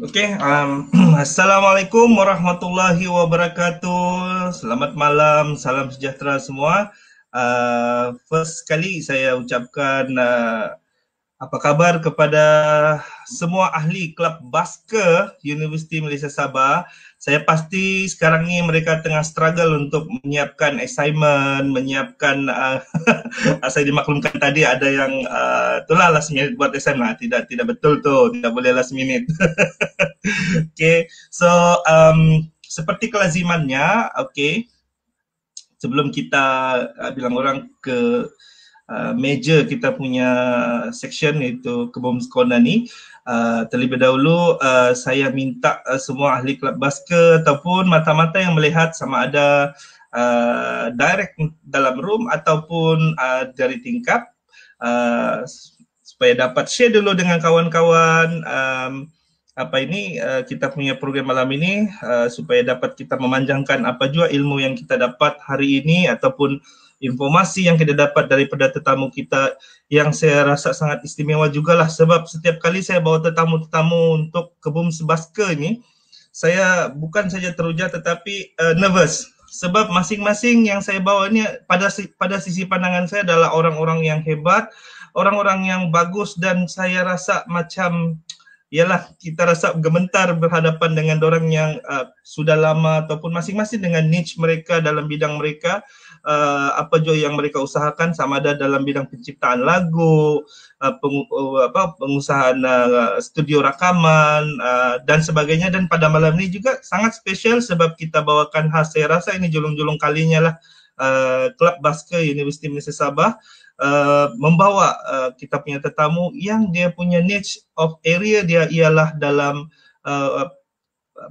Okey, um, assalamualaikum warahmatullahi wabarakatuh. Selamat malam, salam sejahtera semua. Uh, first kali saya ucapkan uh, apa khabar kepada semua ahli klub basket Universiti Malaysia Sabah? Saya pasti sekarang ni mereka tengah struggle untuk menyiapkan assignment, menyiapkan uh, saya dimaklumkan tadi ada yang uh, itulah last minute buat assignment. Ah, tidak tidak betul tu, tidak boleh last minute. okay, so um, seperti kelazimannya, okay. Sebelum kita uh, bilang orang ke Ah, meja kita punya section iaitu kebom sekolah ni uh, terlebih dahulu uh, saya minta uh, semua ahli kelab basket ataupun mata-mata yang melihat sama ada uh, direct dalam room ataupun uh, dari tingkap uh, supaya dapat share dulu dengan kawan-kawan um, apa ini uh, kita punya program malam ini uh, supaya dapat kita memanjangkan apa jua ilmu yang kita dapat hari ini ataupun uh, informasi yang kita dapat daripada tetamu kita yang saya rasa sangat istimewa juga lah sebab setiap kali saya bawa tetamu-tetamu untuk kebun sebaska ni saya bukan saja teruja tetapi uh, nervous sebab masing-masing yang saya bawa ni pada pada sisi pandangan saya adalah orang-orang yang hebat, orang-orang yang bagus dan saya rasa macam ialah kita rasa gementar berhadapan dengan orang yang uh, sudah lama ataupun masing-masing dengan niche mereka dalam bidang mereka uh, apa jua yang mereka usahakan sama ada dalam bidang penciptaan lagu uh, eh, peng, uh, eh, apa pengusahaan uh, studio rakaman uh, dan sebagainya dan pada malam ini juga sangat spesial sebab kita bawakan saya rasa ini julung-julung kalinya lah Klub uh, Basket Universiti Malaysia Sabah Uh, membawa uh, kita punya tetamu yang dia punya niche of area dia ialah dalam uh,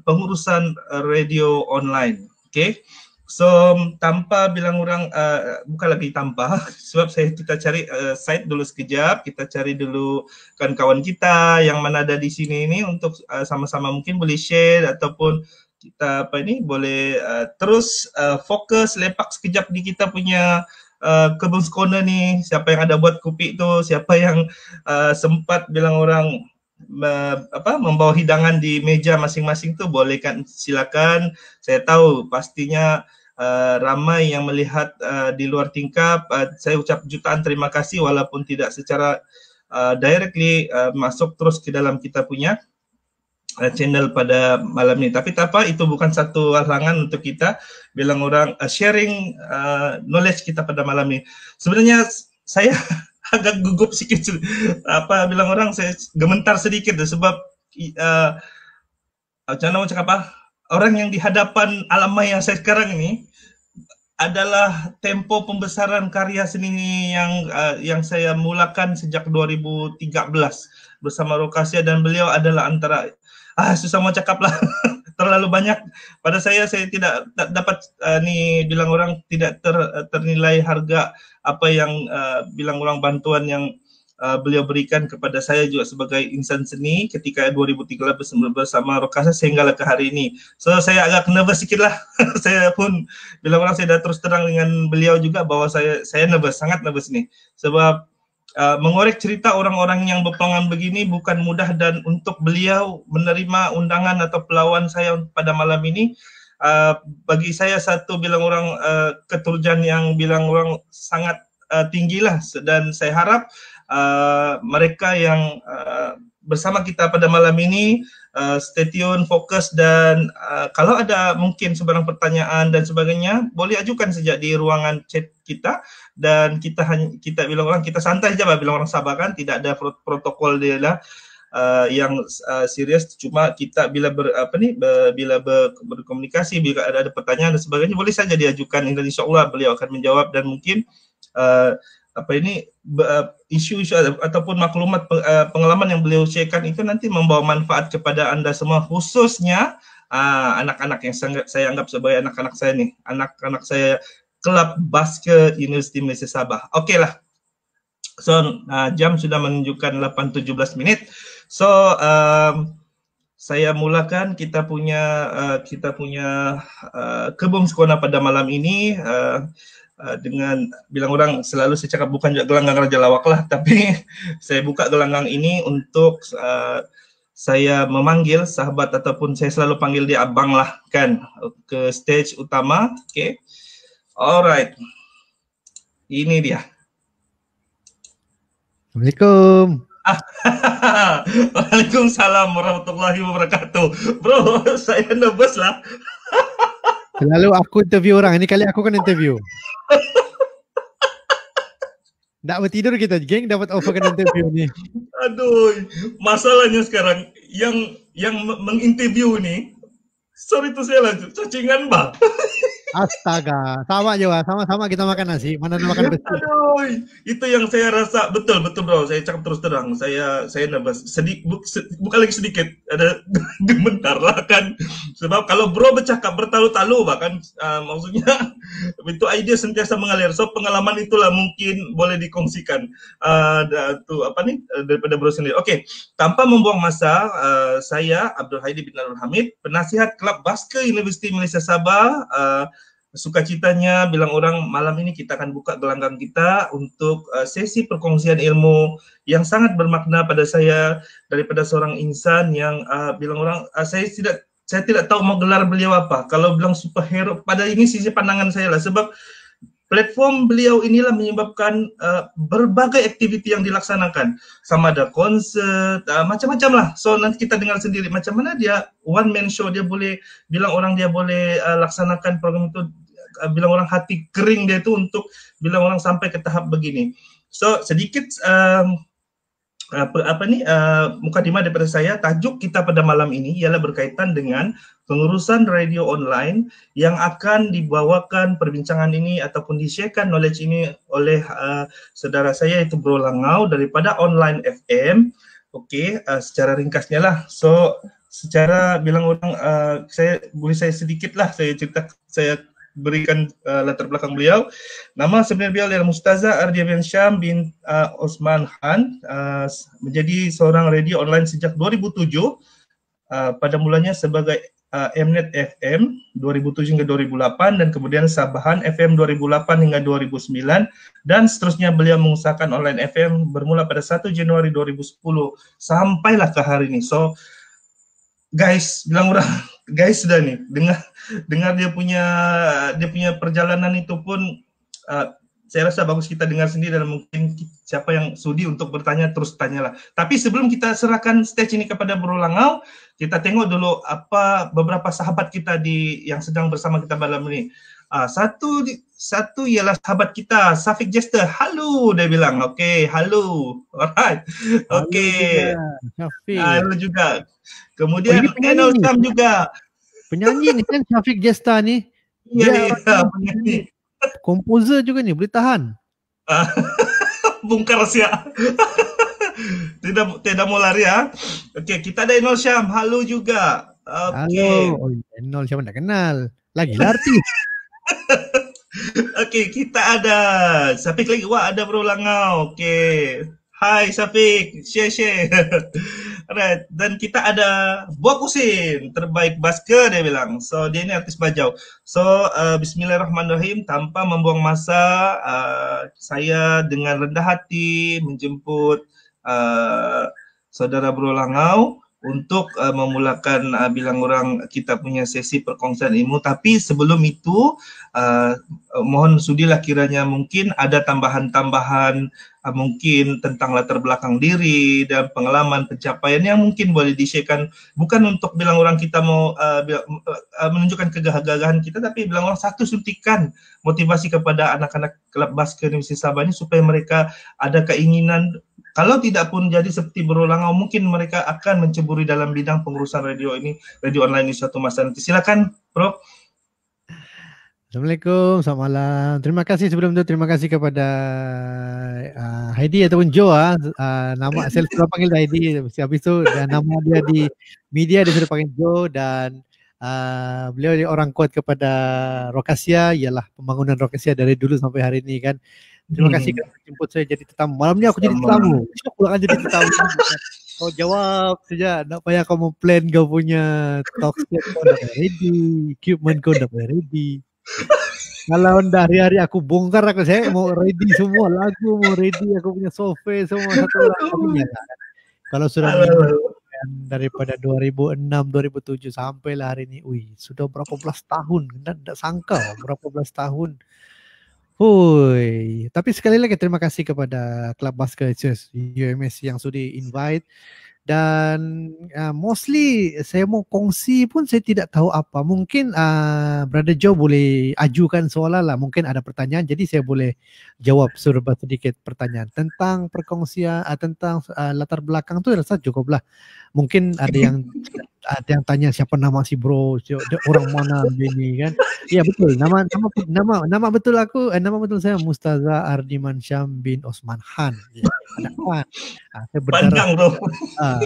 pengurusan radio online. Okay. So tanpa bilang orang uh, bukan lagi tanpa sebab saya kita cari uh, site dulu sekejap, kita cari dulu kawan-kawan kita yang mana ada di sini ini untuk eh, sama-sama mungkin boleh share ataupun kita apa ini boleh uh, terus uh, fokus lepak sekejap di kita punya uh, kebun sekolah ni siapa yang ada buat kopi tu siapa yang uh, sempat bilang orang apa membawa hidangan di meja masing-masing tu kan silakan saya tahu pastinya Uh, ramai yang melihat uh, di luar tingkap. Uh, saya ucap jutaan terima kasih walaupun tidak secara uh, directly uh, masuk terus ke dalam kita punya channel pada malam ini. Tapi apa, itu bukan satu halangan untuk kita bilang orang uh, sharing uh, knowledge kita pada malam ini. Sebenarnya saya agak gugup sedikit apa bilang orang saya gementar sedikit sebab uh, macam mana cakap apa? Ah, orang yang di hadapan alam maya saya sekarang ini adalah tempo pembesaran karya seni yang uh, yang saya mulakan sejak 2013 bersama Rokasia dan beliau adalah antara ah susah mau cakap lah terlalu banyak pada saya saya tidak dapat uh, ni bilang orang tidak ter, eh, ternilai harga apa yang uh, bilang orang bantuan yang uh, beliau berikan kepada saya juga sebagai insan seni ketika 2013 bersama Rokasa sehingga ke hari ini. So saya agak nervous sikit lah. saya pun bila orang saya dah terus terang dengan beliau juga bahawa saya saya nervous, sangat nervous ni. Sebab uh, mengorek cerita orang-orang yang berpengalaman begini bukan mudah dan untuk beliau menerima undangan atau pelawan saya pada malam ini Uh, bagi saya satu bilang orang uh, keturjan yang bilang orang sangat uh, tinggilah dan saya harap uh, mereka yang uh, bersama kita pada malam ini. Uh, stay tune, fokus dan uh, kalau ada mungkin sebarang pertanyaan dan sebagainya, boleh ajukan sejak di ruangan chat kita dan kita hanya kita bilang orang kita santai saja, bilang orang Sabah kan tidak ada protokol dia lah. Uh, yang uh, serius cuma kita bila ber, apa nih bila ber, berkomunikasi bila ada, ada pertanyaan dan sebagainya boleh saja diajukan dan insya Allah beliau akan menjawab dan mungkin uh, apa ini uh, isu-isu ataupun maklumat uh, pengalaman yang beliau sharekan itu nanti membawa manfaat kepada anda semua khususnya uh, anak-anak yang saya anggap sebagai anak-anak saya nih anak-anak saya klub basket Universiti Malaysia Sabah. lah So uh, jam sudah menunjukkan 8.17 minit. So um, saya mulakan kita punya uh, kita punya uh, kebun sekolah pada malam ini uh, Eh, dengan bilang orang selalu saya cakap bukan juga gelanggang raja lawak lah tapi saya buka gelanggang ini untuk uh, saya memanggil sahabat ataupun saya selalu panggil dia abang lah kan ke stage utama okay alright ini dia assalamualaikum Waalaikumsalam warahmatullahi wabarakatuh. Bro, saya nervous lah. Selalu aku interview orang. Ini kali aku kan interview. Nak bertidur kita geng dapat offer kan interview ni. Aduh, masalahnya sekarang yang yang menginterview ni sorry tu saya lanjut cacingan bang. Astaga, sama juga, sama-sama kita makan nasi. Mana nak makan besi. Aduh. Oi, itu yang saya rasa betul betul bro. Saya cakap terus terang. Saya saya nambah sedikit bu, se, bukan lagi sedikit ada gementar lah kan. Sebab kalau bro bercakap bertalu-talu bahkan uh, maksudnya itu idea sentiasa mengalir. So pengalaman itulah mungkin boleh dikongsikan. Uh, tu apa nih daripada bro sendiri. Okey. tanpa membuang masa uh, saya Abdul Haidi bin Nur Hamid, penasihat kelab Basket Universiti Malaysia Sabah uh, sukacitanya bilang orang malam ini kita akan buka gelanggang kita untuk eh, sesi perkongsian ilmu yang sangat bermakna pada saya daripada seorang insan yang uh, bilang orang uh, saya tidak saya tidak tahu mau gelar beliau apa kalau bilang superhero pada ini sisi pandangan saya lah sebab platform beliau inilah menyebabkan uh, berbagai aktiviti yang dilaksanakan sama ada konser uh, macam-macam lah so nanti kita dengar sendiri macam mana dia one man show dia boleh bilang orang dia boleh uh, laksanakan program itu Uh, bilang orang hati kering dia tu untuk bilang orang sampai ke tahap begini. So sedikit um, apa, apa ni uh, mukadimah daripada saya tajuk kita pada malam ini ialah berkaitan dengan pengurusan radio online yang akan dibawakan perbincangan ini ataupun disiarkan knowledge ini oleh uh, saudara saya itu Bro Langau daripada online FM. Okey, uh, secara ringkasnya lah. So secara bilang orang uh, saya boleh saya sedikit lah saya cerita saya berikan uh, latar belakang beliau. Nama sebenarnya beliau adalah Mustaza Ardiabian Syam bin uh, Osman Khan, uh, menjadi seorang radio online sejak 2007, uh, pada mulanya sebagai uh, Mnet FM 2007 hingga 2008 dan kemudian Sabahan FM 2008 hingga 2009 dan seterusnya beliau mengusahakan online FM bermula pada 1 Januari 2010 sampailah ke hari ini. So guys, bilang orang guys sudah nih dengar dengar dia punya dia punya perjalanan itu pun uh, saya rasa bagus kita dengar sendiri dan mungkin siapa yang sudi untuk bertanya terus tanyalah. Tapi sebelum kita serahkan stage ini kepada Bro Langau, kita tengok dulu apa beberapa sahabat kita di yang sedang bersama kita malam ini. Uh, satu satu ialah sahabat kita Safik Jester. Halo dia bilang. Okey, halo. Alright. Okey. Halo juga. Oh, Kemudian oh, Kenal juga. Penyanyi ni kan Syafiq Gesta ni. Ya, ya, penyanyi. Komposer juga ni, boleh tahan. Bungkar siap. tidak tidak mau lari ya. Okey, kita ada Enol Syam. Halo juga. Okay. Halo. Oh, Enol Syam dah kenal. Lagi Lari. Okey, kita ada Syafiq lagi. Wah, ada bro Langau. Okey. Hai Syafiq. Share, share. Alright, dan kita ada Buah Kusin, terbaik basket dia bilang. So dia ni artis bajau. So uh, bismillahirrahmanirrahim, tanpa membuang masa, uh, saya dengan rendah hati menjemput uh, saudara Bro Langau untuk uh, memulakan uh, bilang orang kita punya sesi perkongsian ilmu tapi sebelum itu uh, mohon sudilah kiranya mungkin ada tambahan-tambahan uh, mungkin tentang latar belakang diri dan pengalaman pencapaian yang mungkin boleh disiarkan bukan untuk bilang orang kita mau uh, uh, uh, menunjukkan kegagahan kita tapi bilang orang satu suntikan motivasi kepada anak-anak klub basket Universiti Sabah ini supaya mereka ada keinginan kalau tidak pun jadi seperti berulang, mungkin mereka akan menceburi dalam bidang pengurusan radio ini, radio online ini suatu masa nanti. Silakan, Bro. Assalamualaikum, selamat malam. Terima kasih sebelum itu, terima kasih kepada uh, Heidi ataupun Joe. Ah. Uh, nama saya sudah panggil Heidi, Siap itu dan nama dia di media dia sudah panggil Joe dan uh, beliau orang kuat kepada Rokasia, ialah pembangunan Rokasia dari dulu sampai hari ini kan. Terima hmm. kasih kerana jemput saya jadi tetamu. Malam ni aku jadi tetamu. Siapa pula jadi tetamu? kau jawab saja. Nak payah kau plan kau punya talk set kau dah ready. Equipment kau dah ready. Kalau dah hari-hari aku bongkar aku saya mau ready semua lagu mau ready aku punya software semua satu lagu Kalau sudah daripada 2006 2007 sampailah hari ini. Ui, sudah berapa belas tahun. Tak sangka berapa belas tahun. Hui. Tapi sekali lagi terima kasih kepada Club Basket UMS yang sudi invite dan uh, mostly saya mau kongsi pun saya tidak tahu apa. Mungkin uh, Brother Joe boleh ajukan soalan lah. Mungkin ada pertanyaan jadi saya boleh jawab serba sedikit pertanyaan tentang perkongsian uh, tentang uh, latar belakang tu rasa cukup lah. Mungkin ada yang ada ah, yang tanya siapa nama si bro siapa, orang mana ini kan ya betul nama nama nama nama betul aku eh, nama betul saya Mustaza Ardiman Syam bin Osman Khan ya, ada Khan ah, saya berdarah Bandang, Uh, ah,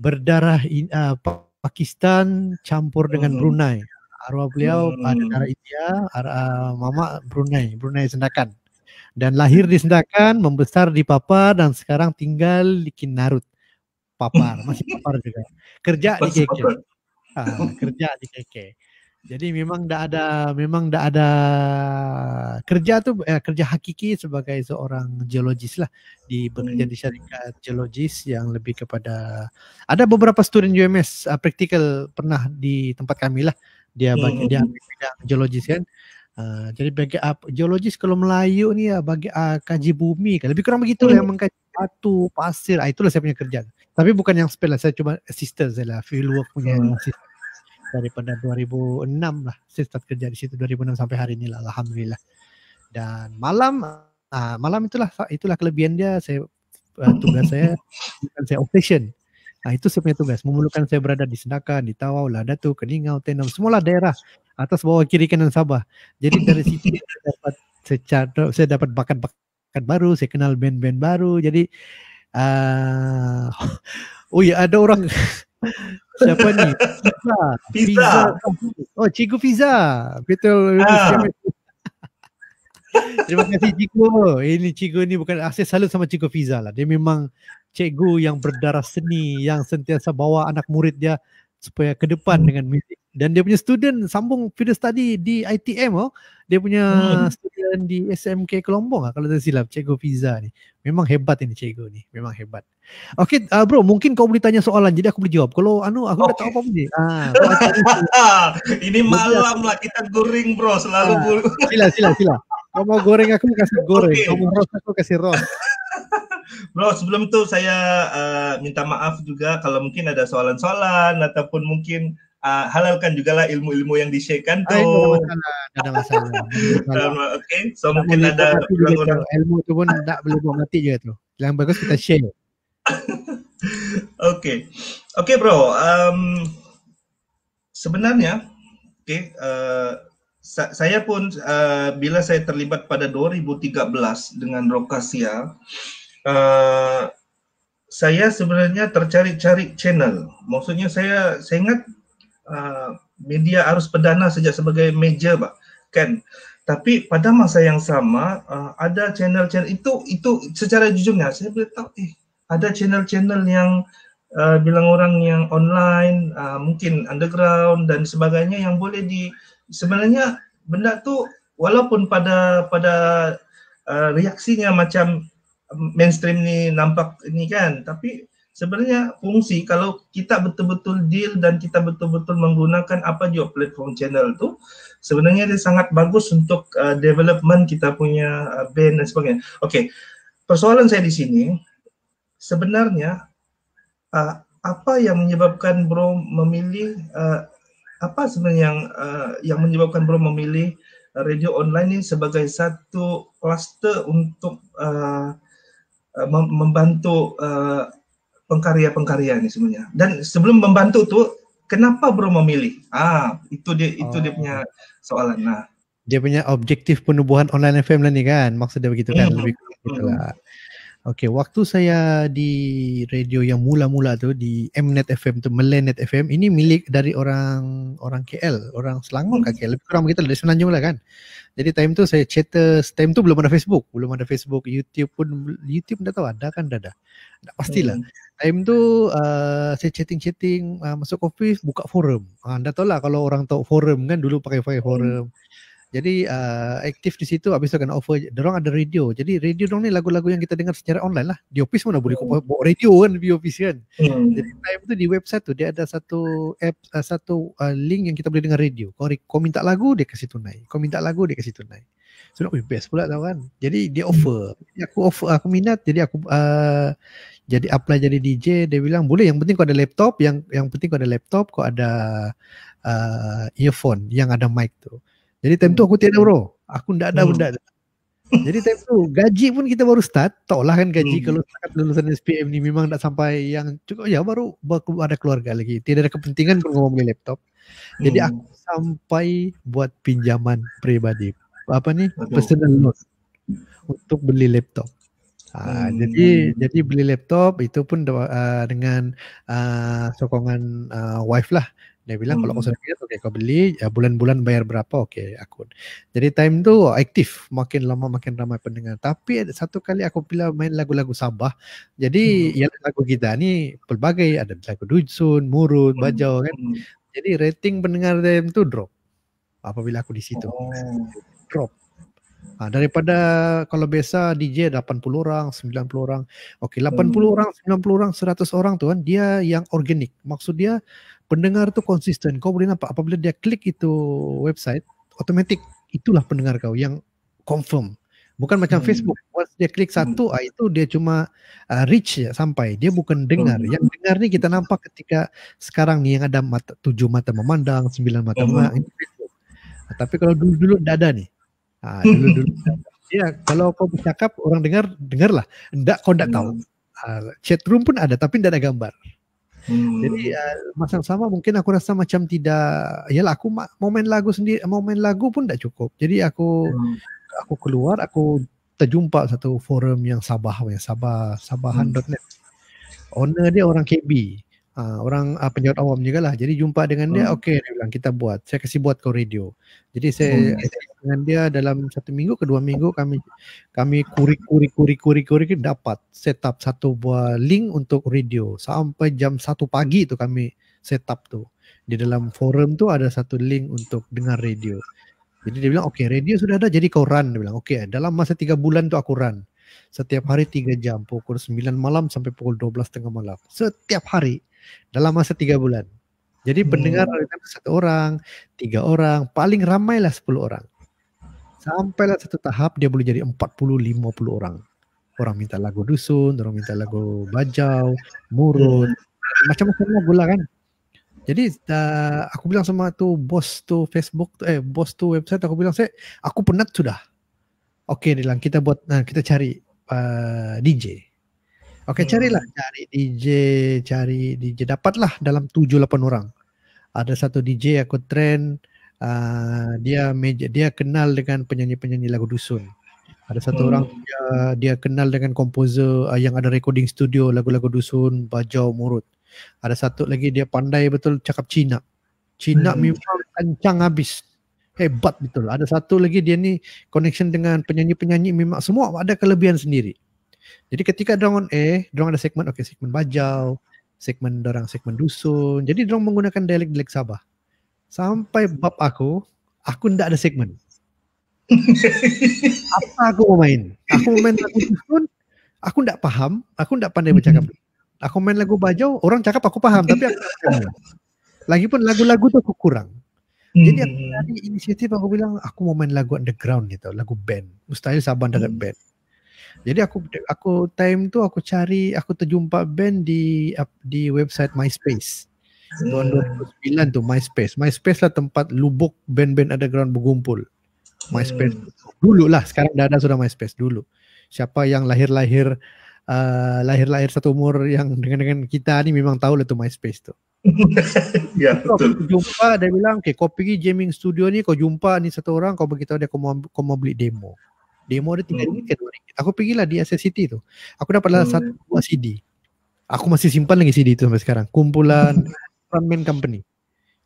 berdarah uh, Pakistan campur dengan hmm. Brunei arwah beliau hmm. uh, darah India ar, uh, mama Brunei Brunei Sendakan dan lahir di Sendakan membesar di Papua dan sekarang tinggal di Kinarut papar, masih papar juga. Kerja di KK. Ah, kerja di KK. Jadi memang tidak ada memang tidak ada kerja tu eh, kerja hakiki sebagai seorang geologis lah di bekerja hmm. di syarikat geologis yang lebih kepada ada beberapa student UMS uh, praktikal pernah di tempat kami lah dia hmm, bagi hmm, dia bidang geologis kan. Uh, jadi bagi uh, geologis kalau Melayu ni ya bagi uh, kaji bumi kan lebih kurang begitu lah yang mengkaji batu, pasir. Ah, itulah saya punya kerja. tapi bukan yang spell lah saya cuma assistant saya lah fieldwork punya hmm. assistant daripada 2006 lah saya start kerja di situ 2006 sampai hari ini lah Alhamdulillah dan malam uh, malam itulah itulah kelebihan dia saya uh, tugas saya bukan saya operation Nah, itu saya punya tugas. Memulukan saya berada di Sendakan, di Tawau, lah Ladatu, Keningau, Tenom, semualah daerah atas bawah kiri kanan Sabah. Jadi dari situ saya dapat saya dapat bakat-bakat baru, saya kenal band-band baru. Jadi Uh, oh ya, ada orang. Siapa ni? Pizza. Pizza. Pizza. Oh, Cikgu Pizza. Betul. Ah. Terima kasih Cikgu. Ini Cikgu ni bukan asyik ah, salut sama Cikgu Pizza lah. Dia memang Cikgu yang berdarah seni yang sentiasa bawa anak murid dia supaya ke depan hmm. dengan muzik dan dia punya student sambung field study di ITM oh. Dia punya hmm. student di SMK Kelombong ah, kalau tak silap cikgu Fiza ni. Memang hebat ini cikgu ni. Memang hebat. Okay uh, bro mungkin kau boleh tanya soalan jadi aku boleh jawab. Kalau anu aku okay. dah tahu apa pun Ah ini malam lah kita goreng bro selalu. Ah. sila sila sila. Kau mau goreng aku kasih goreng. Okay. Kau mau roast aku kasih roast. Bro, sebelum tu saya uh, minta maaf juga kalau mungkin ada soalan-soalan ataupun mungkin uh, halalkan juga lah ilmu-ilmu yang di-sharekan tuh. Ah, Ayo, ada masalah. masalah. masalah. so tak mungkin ada Ilmu tu pun tak perlu buat mati juga tu. Yang bagus kita share. Okay, okay bro, um, sebenarnya okay, uh, saya pun uh, bila saya terlibat pada 2013 dengan Rokasia, uh, saya sebenarnya tercari-cari channel. Maksudnya saya saya ingat Ah, media arus perdana sejak sebagai major pak kan tapi pada masa yang sama uh, ada channel-channel itu itu secara jujurnya saya boleh tahu eh ada channel-channel yang uh, bilang orang yang online uh, mungkin underground dan sebagainya yang boleh di sebenarnya benda tu walaupun pada pada uh, reaksinya macam mainstream ni nampak ni kan tapi sebenarnya fungsi kalau kita betul-betul deal dan kita betul-betul menggunakan apa juga platform channel tu sebenarnya dia sangat bagus untuk uh, development kita punya uh, band dan sebagainya. Okey. Persoalan saya di sini sebenarnya uh, apa yang menyebabkan bro memilih uh, apa sebenarnya yang uh, yang menyebabkan bro memilih radio online ini sebagai satu cluster untuk uh, uh membantu uh, pengkarya-pengkarya ni semuanya. Dan sebelum membantu tu kenapa Bro memilih? Ah, itu dia itu oh. dia punya oh. soalan. Nah, dia punya objektif penubuhan online FM lah ni kan. Maksud dia begitu kan. Hmm. Lebih hmm. lah. Okay, waktu saya di radio yang mula-mula tu di Mnet FM tu, Melenet FM, ini milik dari orang orang KL, orang Selangor kan hmm. KL. Lebih kurang kita lah, dari Semenanjung lah kan. Jadi time tu saya chatter Time tu belum ada Facebook Belum ada Facebook YouTube pun YouTube dah tahu ada kan dah dah Tak pastilah hmm. Time tu uh, Saya chatting-chatting uh, Masuk office Buka forum uh, ah, Anda tahu lah Kalau orang tahu forum kan Dulu pakai pakai forum hmm. Jadi uh, aktif di situ habis tu kena offer Diorang ada radio Jadi radio diorang ni lagu-lagu yang kita dengar secara online lah Di office mana boleh kumpul hmm. Bawa radio kan di office kan hmm. Jadi time tu di website tu Dia ada satu app uh, Satu uh, link yang kita boleh dengar radio kau, re- kau minta lagu dia kasih tunai Kau minta lagu dia kasih tunai So nak best pula tau kan Jadi dia hmm. offer jadi, Aku offer aku minat Jadi aku uh, Jadi apply jadi DJ Dia bilang boleh yang penting kau ada laptop Yang yang penting kau ada laptop Kau ada uh, earphone Yang ada mic tu jadi time tu aku tiada bro. Aku tidak ada hmm. benda. Jadi time tu gaji pun kita baru start. Tak lah kan gaji hmm. kalau sangat lulusan SPM ni memang tak sampai yang cukup ya baru ada keluarga lagi. Tiada ada kepentingan pun ngomong beli laptop. Jadi hmm. aku sampai buat pinjaman pribadi. Apa ni? Personal loan. Untuk beli laptop. Uh, hmm. Jadi jadi beli laptop itu pun uh, dengan uh, sokongan uh, wife lah. Dia bilang hmm. kalau kau sudah okay, kau beli ya, bulan-bulan bayar berapa okey akun. Jadi time tu aktif makin lama makin ramai pendengar. Tapi ada satu kali aku bila main lagu-lagu Sabah. Jadi hmm. yang lagu kita ni pelbagai ada lagu Dujun, Murut, hmm. Bajau kan. Hmm. Jadi rating pendengar time tu drop. Apabila aku di situ. Oh. Drop. Ha, daripada kalau biasa DJ 80 orang, 90 orang. Okey, 80 hmm. orang, 90 orang, 100 orang tu kan dia yang organik. Maksud dia pendengar tu konsisten kau boleh nampak apabila dia klik itu website automatic itulah pendengar kau yang confirm bukan macam hmm. Facebook once dia klik satu hmm. itu dia cuma uh, reach ya, sampai dia bukan dengar hmm. yang dengar ni kita nampak ketika sekarang ni yang ada mata, tujuh mata memandang sembilan mata hmm. memandang ah, tapi kalau dulu-dulu dada ni ha, dulu-dulu ya kalau kau bercakap orang dengar dengarlah ndak kau ndak hmm. tahu hmm. uh, chat room pun ada tapi ndak ada gambar Hmm. Jadi uh, masa sama mungkin aku rasa macam tidak yalah aku momen lagu sendiri momen lagu pun tak cukup. Jadi aku hmm. aku keluar aku terjumpa satu forum yang Sabah yang Sabah sabahan.net. Hmm. Owner dia orang KB. Ha, orang uh, penjawat awam juga lah. Jadi jumpa dengan dia, hmm. okey dia bilang kita buat. Saya kasih buat kau radio. Jadi saya hmm. dengan dia dalam satu minggu ke dua minggu kami kami kuri kuri kuri kuri kurik dapat setup satu buah link untuk radio sampai jam satu pagi tu kami setup tu. Di dalam forum tu ada satu link untuk dengar radio. Jadi dia bilang, okey radio sudah ada jadi kau run. Dia bilang, okey dalam masa tiga bulan tu aku run. Setiap hari tiga jam, pukul sembilan malam sampai pukul dua belas tengah malam. Setiap hari dalam masa tiga bulan. Jadi hmm. pendengar satu orang, tiga orang, paling ramailah sepuluh orang. Sampailah satu tahap dia boleh jadi empat puluh, lima puluh orang. Orang minta lagu dusun, orang minta lagu bajau, murun, macam-macam lagu lah kan. Jadi uh, aku bilang sama tu bos tu Facebook tu, eh bos tu website aku bilang saya aku penat sudah. Okey bilang kita buat nah, kita cari uh, DJ. Uh, Okay hmm. carilah cari DJ cari DJ dapatlah dalam tujuh lapan orang. Ada satu DJ aku train uh, dia meja, dia kenal dengan penyanyi-penyanyi lagu dusun. Ada satu hmm. orang dia, dia kenal dengan komposer uh, yang ada recording studio lagu-lagu dusun Bajau Murut. Ada satu lagi dia pandai betul cakap Cina. Cina hmm. memang kencang habis. Hebat betul. Ada satu lagi dia ni connection dengan penyanyi-penyanyi memang semua ada kelebihan sendiri. Jadi ketika drone eh, on air, drone ada segmen, okay, segmen bajau, segmen orang segmen dusun. Jadi drone menggunakan dialek-dialek Sabah. Sampai bab aku, aku tidak ada segmen. Apa aku mau main? Aku mau main lagu dusun, aku tidak paham, aku tidak pandai bercakap. Aku main lagu bajau, orang cakap aku paham, tapi aku Lagipun lagu-lagu tu aku kurang. Jadi aku tadi hmm. inisiatif aku bilang aku mau main lagu underground gitu, lagu band. Mustahil Sabah dengan hmm. band. Jadi aku aku time tu aku cari aku terjumpa band di di website MySpace. Tahun 2009 hmm. tu MySpace. MySpace lah tempat lubuk band-band underground berkumpul. MySpace hmm. dulu lah sekarang dah ada sudah MySpace dulu. Siapa yang lahir-lahir uh, lahir-lahir satu umur yang dengan dengan kita ni memang tahu lah tu MySpace tu. ya betul. Kau jumpa dia bilang, "Okey, kau pergi jamming studio ni, kau jumpa ni satu orang, kau bagi tahu dia kau mau kau mau beli demo." Demo ada tiga ringgit hmm. ke dua ringgit. Aku pergilah di SS City tu. Aku dapatlah hmm. satu buah CD. Aku masih simpan lagi CD tu sampai sekarang. Kumpulan Frontman Company.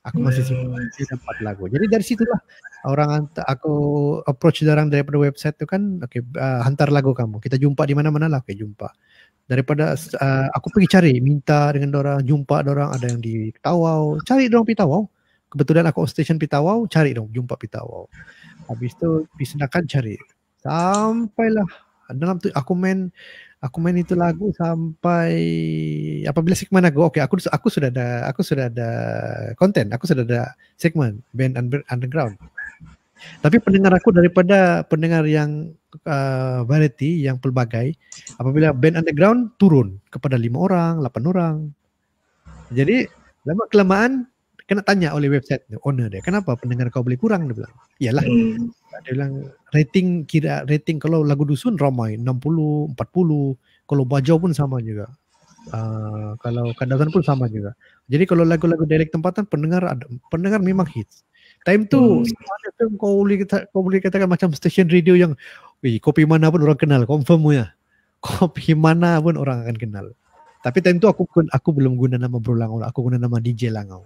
Aku masih simpan yes. Hmm. dapat lagu. Jadi dari situlah orang hantar, aku approach orang daripada website tu kan, okay, uh, hantar lagu kamu. Kita jumpa di mana-mana lah, okay, jumpa. Daripada uh, aku pergi cari, minta dengan orang, jumpa orang ada yang di Tawau, cari orang Tawau. Kebetulan aku station Pitawau, cari dong, jumpa Pitawau. Habis tu, pergi senakan cari. Sampailah dalam tu aku main aku main itu lagu sampai apabila segmen aku okey aku aku sudah ada aku sudah ada konten aku sudah ada segmen band underground tapi pendengar aku daripada pendengar yang uh, variety yang pelbagai apabila band underground turun kepada lima orang lapan orang jadi lama kelamaan kena tanya oleh website tu, owner dia kenapa pendengar kau boleh kurang dia bilang iyalah hmm. dia bilang rating kira rating kalau lagu dusun ramai 60 40 kalau bajau pun sama juga uh, kalau kandasan pun sama juga jadi kalau lagu-lagu direct tempatan pendengar ada, pendengar memang hits time tu hmm. kau boleh kata, kau boleh katakan macam stesen radio yang Wih, kopi mana pun orang kenal, confirm ya. Kopi mana pun orang akan kenal. Tapi time tu aku aku belum guna nama Bro Langau, aku guna nama DJ Langau.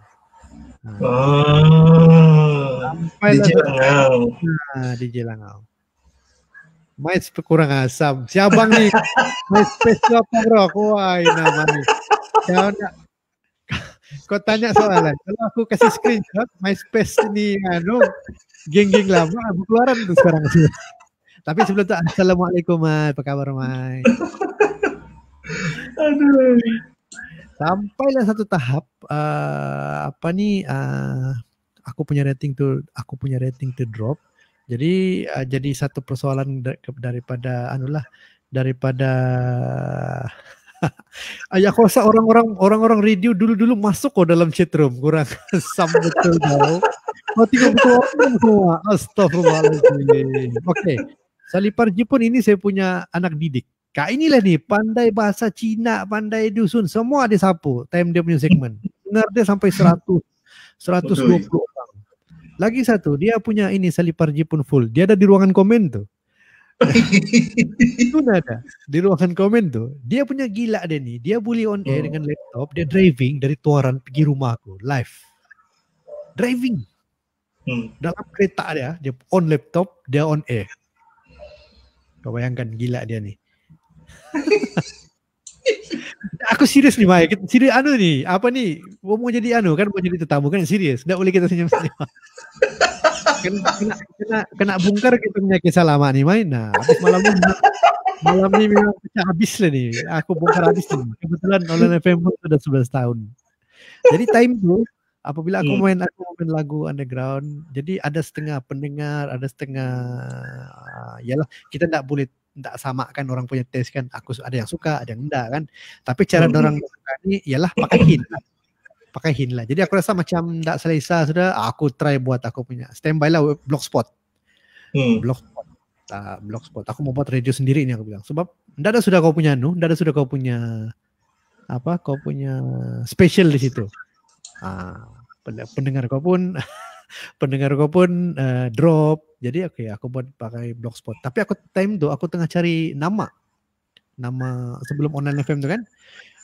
Ah, DJ Langau. Ah, DJ Langau. Main sekurang asam. Ah, si abang ni, main special apa bro? Aku, wah, nama ni. Kau nak, kau tanya soalan. Kalau aku kasih screenshot, my space ni, anu, geng-geng lama, aku keluaran tu sekarang. tu, Tapi sebelum tu, Assalamualaikum, Mai. Apa khabar, Mai? Aduh sampailah satu tahap uh, apa ni uh, aku punya rating tu aku punya rating tu drop jadi uh, jadi satu persoalan daripada anulah daripada Ayah aku rasa orang-orang orang-orang radio dulu-dulu masuk kok dalam chat room kurang sam betul tau. Kau tiga betul semua. Astagfirullahalazim. Okey. Salipar Jepun ini saya punya anak didik. Kat inilah ni pandai bahasa Cina, pandai dusun semua ada sapu time dia punya segmen. Dengar dia sampai 100 120 orang. Lagi satu, dia punya ini Saliparji pun full. Dia ada di ruangan komen tu. Itu ada di ruangan komen tu. Dia punya gila dia ni. Dia boleh on air oh. dengan laptop, dia driving dari tuaran pergi rumah aku live. Driving. Hmm. Dalam kereta dia, dia on laptop, dia on air. Kau bayangkan gila dia ni. aku serius ni Mai. Serius anu ni. Apa ni? Kau mau jadi anu kan? Mau jadi tetamu kan? Serius. Tak boleh kita senyum-senyum. kena, kena, kena, kena bungkar kita punya kisah lama ni Mai. Nah, habis malam ni. Malam ni memang pecah habis lah ni. Aku bongkar habis ni. Kebetulan online FM pun sudah sebelas tahun. Jadi time tu, apabila aku hmm. main, aku main lagu underground, jadi ada setengah pendengar, ada setengah, Ya lah, kita tak boleh tak sama kan orang punya taste kan aku ada yang suka ada yang enggak kan tapi cara hmm. orang suka ni ialah pakai hin lah. pakai hin lah jadi aku rasa macam tak selesa sudah aku try buat aku punya standby lah blogspot hmm. blogspot uh, blogspot aku mau buat radio sendiri ni aku bilang sebab enggak ada sudah kau punya nu enggak ada sudah kau punya apa kau punya special di situ ah uh, pendengar kau pun Pendengar pendengarku pun uh, drop. Jadi oke okay, aku buat pakai blogspot. Tapi aku time tu aku tengah cari nama. Nama sebelum online FM tu kan.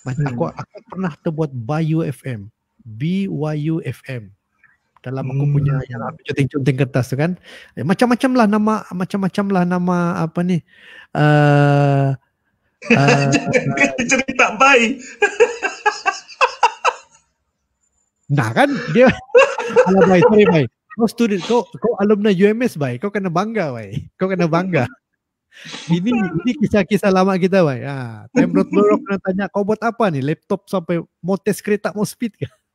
Macam hmm. aku aku pernah terbuat Bayu FM. B Y U F M. Dalam aku hmm. punya yang aku cuting conteng kertas tu kan. Eh, macam-macam lah nama macam-macam lah nama apa nih? Uh, uh, cerita baik. Nah kan dia Alah bye sorry bye Kau student kau, kau alumni UMS baik, Kau kena bangga bye Kau kena bangga Ini ini kisah-kisah lama kita bye ha, Time road lorok nak tanya Kau buat apa ni laptop sampai Mau test kereta mau speed ke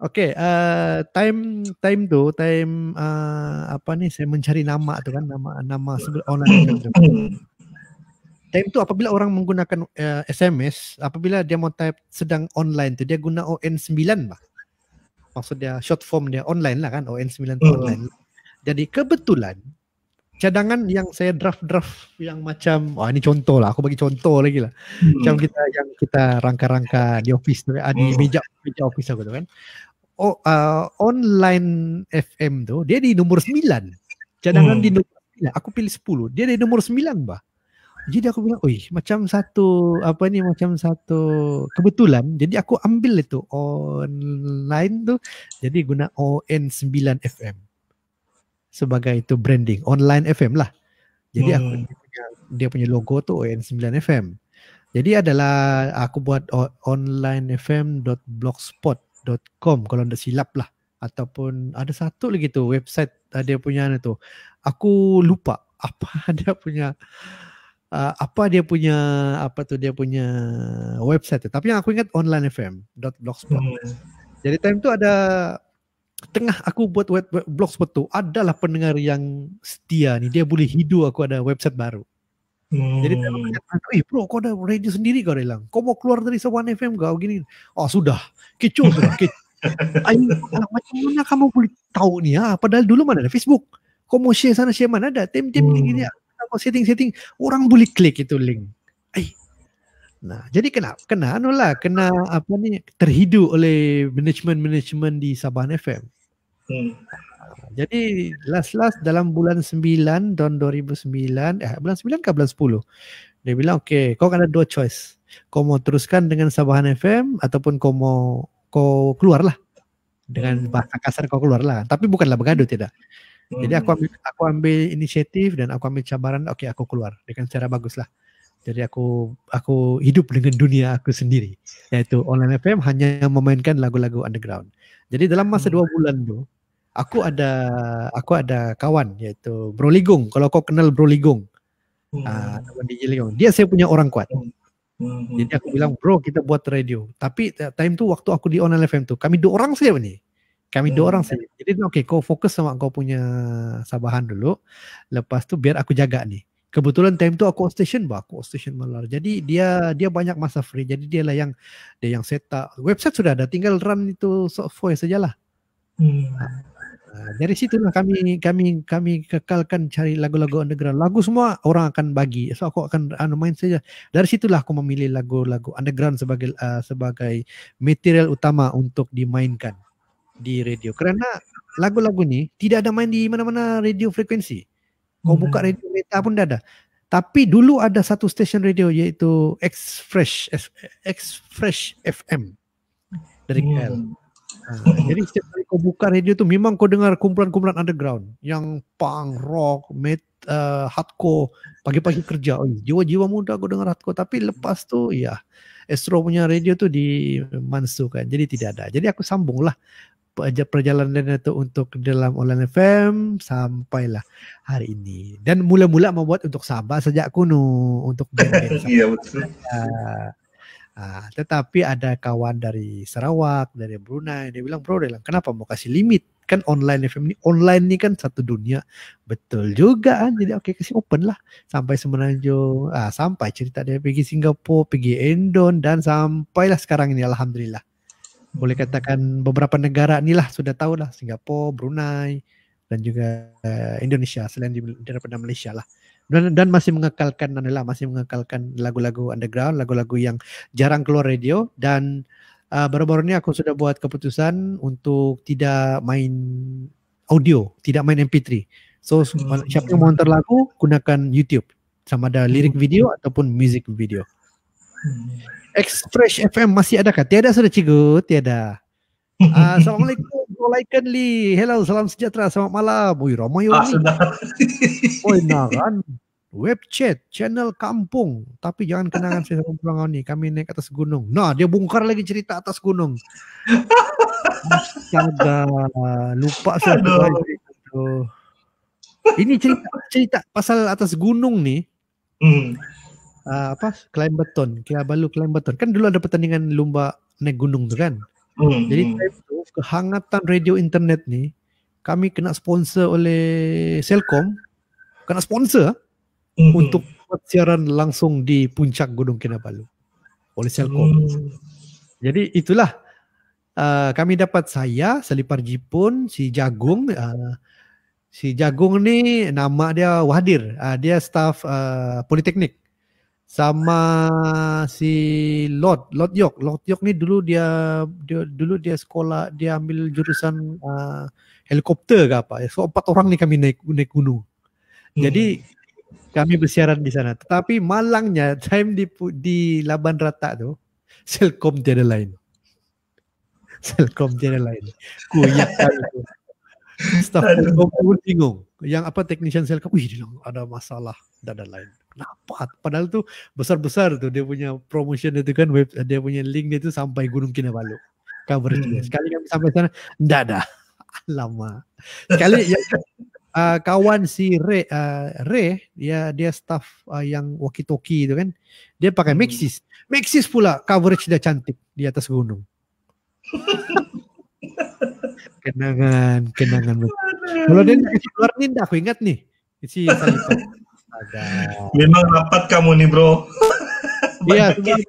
Okay, uh, time time tu, time uh, apa ni? Saya mencari nama tu kan, nama nama sebelum online. time tu apabila orang menggunakan uh, eh, SMS, apabila dia mau type sedang online tu, dia guna ON9 lah. Maksud dia short form dia online lah kan, ON9 tu uh. online. Jadi kebetulan cadangan yang saya draft-draft yang macam wah ini contoh lah aku bagi contoh lagi lah hmm. macam kita yang kita rangka-rangka di office tu ada ah, hmm. meja meja office aku tu kan oh, uh, online FM tu dia di nombor 9 cadangan hmm. di nombor 9 aku pilih 10 dia di nombor 9 bah jadi aku bilang, oi macam satu apa ni macam satu kebetulan. Jadi aku ambil itu online tu. Jadi guna ON9 FM sebagai itu branding online FM lah. Jadi aku hmm. dia, punya, dia punya logo tu ON9 FM. Jadi adalah aku buat onlinefm.blogspot.com kalau anda silap lah ataupun ada satu lagi tu website dia punya tu. Aku lupa apa dia punya uh, apa dia punya apa tu dia punya website tu. Tapi yang aku ingat onlinefm.blogspot. Hmm. Jadi time tu ada tengah aku buat web, web blogspot tu adalah pendengar yang setia ni dia boleh hidu aku ada website baru. Hmm. Jadi aku eh bro kau ada radio sendiri kau bilang. Kau mau keluar dari Sawan FM kau gini. Oh sudah. Kecoh sudah. Kecoh. Ah, macam mana kamu boleh tahu ni ya? Padahal dulu mana ada Facebook. Kau mau share sana share mana ada. Tim tim hmm. gini, gini ya tahu setting-setting orang boleh klik itu link. Ay. Eh. Nah, jadi kena kena anulah, kena apa ni terhidu oleh management-management di Sabah FM. Hmm. Jadi last-last dalam bulan 9 tahun 2009, eh bulan 9 ke bulan 10. Dia bilang, okay, kau kena dua choice. Kau mau teruskan dengan Sabahan FM ataupun kau mau kau keluarlah dengan bahasa kasar kau keluarlah. Tapi bukanlah bergaduh tidak. Hmm. Jadi aku hmm. ambil, aku ambil inisiatif dan aku ambil cabaran. Okey, aku keluar dengan cara baguslah. Jadi aku aku hidup dengan dunia aku sendiri Yaitu online FM hanya memainkan lagu-lagu underground. Jadi dalam masa hmm. dua bulan tu aku ada aku ada kawan yaitu Bro Ligong. Kalau kau kenal Bro Ligong. Hmm. Uh, ah, DJ Ligong. Dia saya punya orang kuat. Hmm. hmm. Jadi aku bilang, "Bro, kita buat radio." Tapi time tu waktu aku di online FM tu, kami dua orang saja ni kami hmm. dua orang hmm. saja. Jadi okay, kau fokus sama kau punya Sabahan dulu. Lepas tu biar aku jaga ni. Kebetulan time tu aku station bah, aku station malar. Jadi dia dia banyak masa free. Jadi dia lah yang dia yang set up. Website sudah ada, tinggal run itu software sajalah. Hmm. Nah, ah, dari situ lah kami kami kami kekalkan cari lagu-lagu underground. Lagu semua orang akan bagi. So aku akan anu main saja. Dari situlah aku memilih lagu-lagu underground sebagai uh, sebagai material utama untuk dimainkan di radio kerana lagu-lagu ni tidak ada main di mana-mana radio frekuensi. Kau hmm. buka radio meta pun dah ada. Tapi dulu ada satu stesen radio iaitu X Fresh X Fresh FM dari hmm. KL. Ha, jadi setiap kali kau buka radio tu memang kau dengar kumpulan-kumpulan underground yang punk, rock, met, uh, hardcore pagi-pagi kerja. jiwa-jiwa muda kau dengar hardcore tapi lepas tu ya Astro punya radio tu dimansuhkan. Jadi tidak ada. Jadi aku sambunglah perjalanan itu untuk dalam online FM sampailah hari ini. Dan mula-mula membuat untuk Sabah sejak kuno untuk Iya betul. Nah, ah, tetapi ada kawan dari Sarawak, dari Brunei, dia bilang, bro, dia bilang, kenapa mau kasih limit? Kan online FM ini, online ini kan satu dunia. Betul juga kan, jadi oke okay, kasih open lah. Sampai Semenanjung, ah, sampai cerita dia pergi Singapura, pergi Endon, dan sampailah sekarang ini, Alhamdulillah boleh katakan beberapa negara ni lah sudah tahu lah Singapura, Brunei dan juga uh, Indonesia selain daripada Malaysia lah dan, dan masih mengekalkan adalah masih mengekalkan lagu-lagu underground lagu-lagu yang jarang keluar radio dan uh, baru-baru ni aku sudah buat keputusan untuk tidak main audio tidak main MP3 so hmm. siapa yang monitor lagu gunakan YouTube sama ada lirik hmm. video ataupun music video hmm. Express FM masih ada kah? Tiada sudah cikgu, tiada. Uh, Assalamualaikum, Assalamualaikum Li. Hello, salam sejahtera, selamat malam. Ui, ramai orang. Ah, sudah. Oi, naran. Web chat, channel kampung. Tapi jangan kenangan saya sama pulang ni. Kami naik atas gunung. Nah, dia bongkar lagi cerita atas gunung. Astaga, lupa saya. Ini cerita, cerita pasal atas gunung ni. Hmm uh, apa climb beton kira balu climb beton kan dulu ada pertandingan lumba naik gunung tu kan hmm. jadi hmm. kehangatan radio internet ni kami kena sponsor oleh Selcom kena sponsor ah, hmm. untuk siaran langsung di puncak gunung Kinabalu oleh Selcom hmm. jadi itulah uh, kami dapat saya selipar jipun si jagung uh, si jagung ni nama dia Wahdir uh, dia staff uh, politeknik sama si Lot, Lot York Lot York ni dulu dia, dia dulu dia sekolah dia ambil jurusan uh, helikopter ke apa so empat orang ni kami naik naik gunung jadi hmm. kami bersiaran di sana tetapi malangnya time di di laban rata tu Selkom tiada lain Selkom tiada lain kuyak staff pun bingung yang apa teknisian Selkom wih ada masalah dan lain kenapa padahal tuh besar-besar tuh dia punya promotion itu kan web dia punya link itu sampai Gunung Kinabalu kabar hmm. dia sekali kami sampai sana enggak ada lama sekali ya, uh, kawan si Re uh, Re dia ya, dia staff uh, yang walkie-talkie itu kan dia pakai hmm. Maxis Maxis pula coverage dia cantik di atas gunung kenangan kenangan kalau dia keluar luar nih aku ingat nih si itu. Memang rapat kamu ni bro. Iya.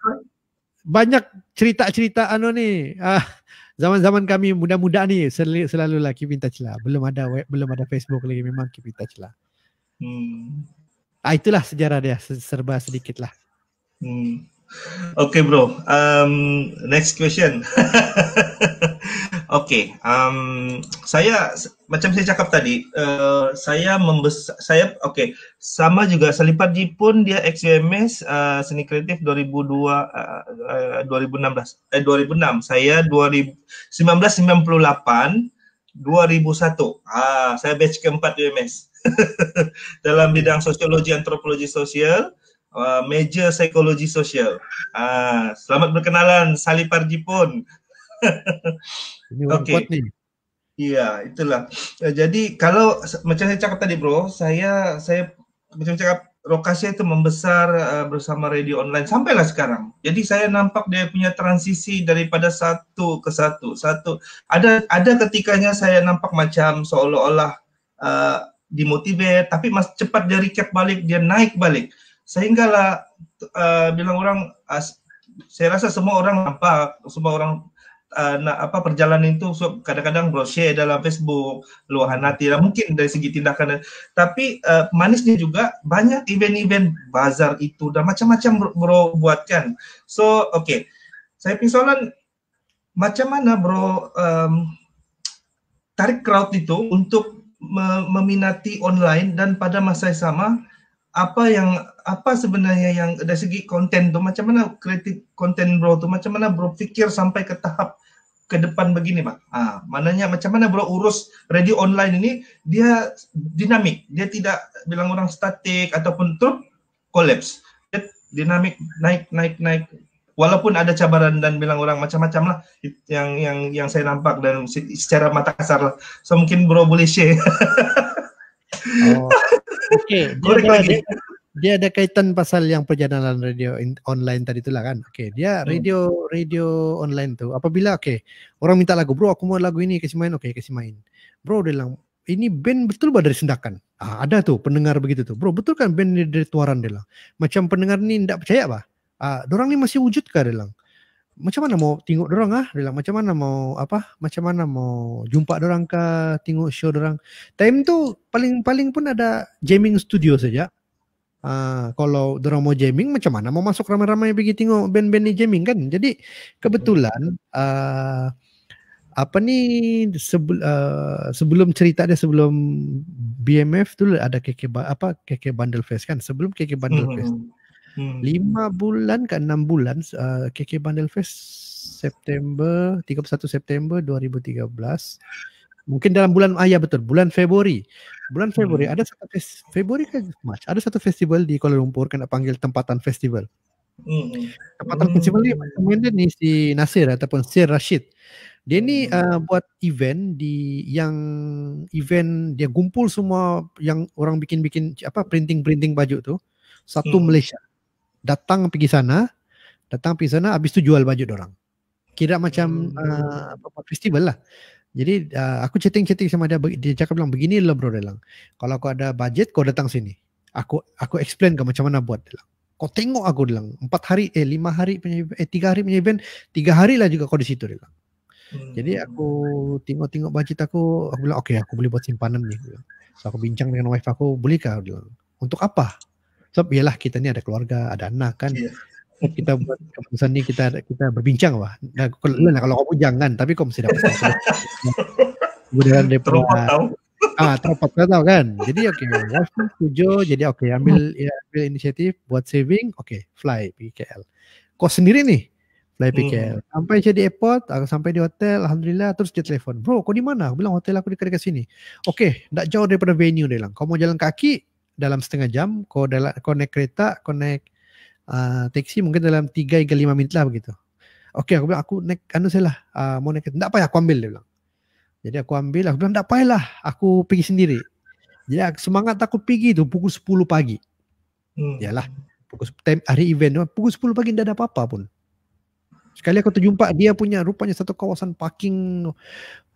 banyak cerita-cerita anu ni. Ah, zaman-zaman kami muda-muda ni sel- selalu lah keep in lah. Belum ada web, belum ada Facebook lagi memang kita in lah. Hmm. Ah, itulah sejarah dia serba sedikit lah. Hmm. Okay bro, um, next question. okay, um, saya macam saya cakap tadi, uh, saya membesar, saya okay, sama juga Salipat Ji pun dia XUMS uh, seni kreatif 2002, uh, uh, 2016, eh 2006, saya 2000, 1998, 2001. Ah, saya batch keempat UMS dalam bidang sosiologi antropologi sosial. Uh, major psikologi sosial. Uh, ah, selamat berkenalan Salih pun. Ini okay. ni. Ya, itulah. Uh, jadi kalau macam saya cakap tadi bro, saya saya macam cakap lokasi itu membesar uh, bersama radio online sampailah sekarang. Jadi saya nampak dia punya transisi daripada satu ke satu. Satu ada ada ketikanya saya nampak macam seolah-olah uh, dimotivate tapi mas cepat dia recap balik dia naik balik. sehinggalah uh, eh, bilang orang uh, saya rasa semua orang nampak semua orang uh, eh, nak apa perjalanan itu kadang-kadang share dalam Facebook luahan hati lah mungkin dari segi tindakan tapi uh, manisnya juga banyak event-event bazar itu dan macam-macam bro, bro buatkan so oke okay. saya persoalan macam mana bro um, tarik crowd itu untuk meminati online dan pada masa yang sama apa yang apa sebenarnya yang dari segi konten tu macam mana kreatif konten bro tu macam mana bro fikir sampai ke tahap ke depan begini pak ha, maknanya macam mana bro urus ready online ini dia dinamik dia tidak bilang orang statik ataupun tu kolaps dia dinamik naik naik naik walaupun ada cabaran dan bilang orang macam-macam lah yang yang yang saya nampak dan secara mata kasar lah so mungkin bro boleh share oh. Okey, dia, ada, lagi. dia ada kaitan pasal yang perjalanan radio in, online tadi itulah kan. Okey, dia hmm. radio radio online tu. Apabila okey, orang minta lagu, bro aku mau lagu ini kasih main. okey, kasih main. Bro dia bilang, ini band betul bah dari Sendakan. Ah, ada tu pendengar begitu tu. Bro betul kan band dari Tuaran dia lah. Macam pendengar ni tidak percaya bah. Ah, orang ni masih wujud ke dia bilang macam mana mau tengok dorang ah dia bilang macam mana mau apa macam mana mau jumpa dorang ke tengok show dorang? time tu paling paling pun ada jamming studio saja uh, kalau dorang mau jamming macam mana mau masuk ramai-ramai pergi tengok band-band ni jamming kan jadi kebetulan uh, apa ni sebul, uh, ah, sebelum cerita dia sebelum BMF tu ada KK apa KK Bundle Fest kan sebelum KK Bundle mm-hmm. Fest Hmm. Lima hmm. bulan ke enam bulan uh, KK Bundle Fest September 31 September 2013 Mungkin dalam bulan ayah ya, betul Bulan Februari Bulan hmm. Februari hmm. ada satu fes- Februari ke March Ada satu festival di Kuala Lumpur Kena panggil tempatan festival hmm. Tempatan hmm. festival ni Mungkin hmm. ni si Nasir Ataupun Sir Rashid dia ni uh, buat event di yang event dia gumpul semua yang orang bikin-bikin apa printing-printing baju tu satu hmm. Malaysia datang pergi sana datang pergi sana habis tu jual baju orang kira macam hmm. uh, festival lah jadi uh, aku chatting-chatting sama dia dia cakap bilang begini lah bro dia bilang kalau kau ada budget kau datang sini aku aku explain kau macam mana buat dia bilang kau tengok aku dia bilang 4 hari eh 5 hari punya eh 3 hari punya event 3 eh, hari lah juga kau di situ dia bilang Hmm. Jadi aku tengok-tengok budget aku, aku bilang okey aku boleh buat simpanan ni. So aku bincang dengan wife aku, boleh ke? Untuk apa? So ialah kita ini ada keluarga, ada anak kan. Yeah. Kita buat keputusan ini kita kita berbincang wah. Nah, kalau, kalau kamu jangan, tapi kamu mesti dapat. Kemudian dia ah terpaksa tahu, tahu kan jadi oke okay, wife setuju jadi oke ambil ya, ambil inisiatif buat saving oke fly PKL Kau sendiri nih fly PKL hmm. sampai jadi airport aku ah, sampai di hotel alhamdulillah terus dia telepon bro kau di mana aku bilang hotel aku di dekat sini oke okay, jauh daripada venue dia bilang kau mau jalan kaki dalam setengah jam kau dalam kau naik kereta kau naik uh, ah, teksi mungkin dalam 3 hingga 5 minit lah begitu Okey aku bilang aku naik anu saya lah uh, mau naik kereta tak payah aku ambil dia bilang jadi aku ambil aku bilang tak payah lah, aku pergi sendiri jadi semangat aku pergi tu pukul 10 pagi hmm. yalah pukul time, hari event pukul 10 pagi tak ada apa-apa pun Sekali aku terjumpa dia punya rupanya satu kawasan parking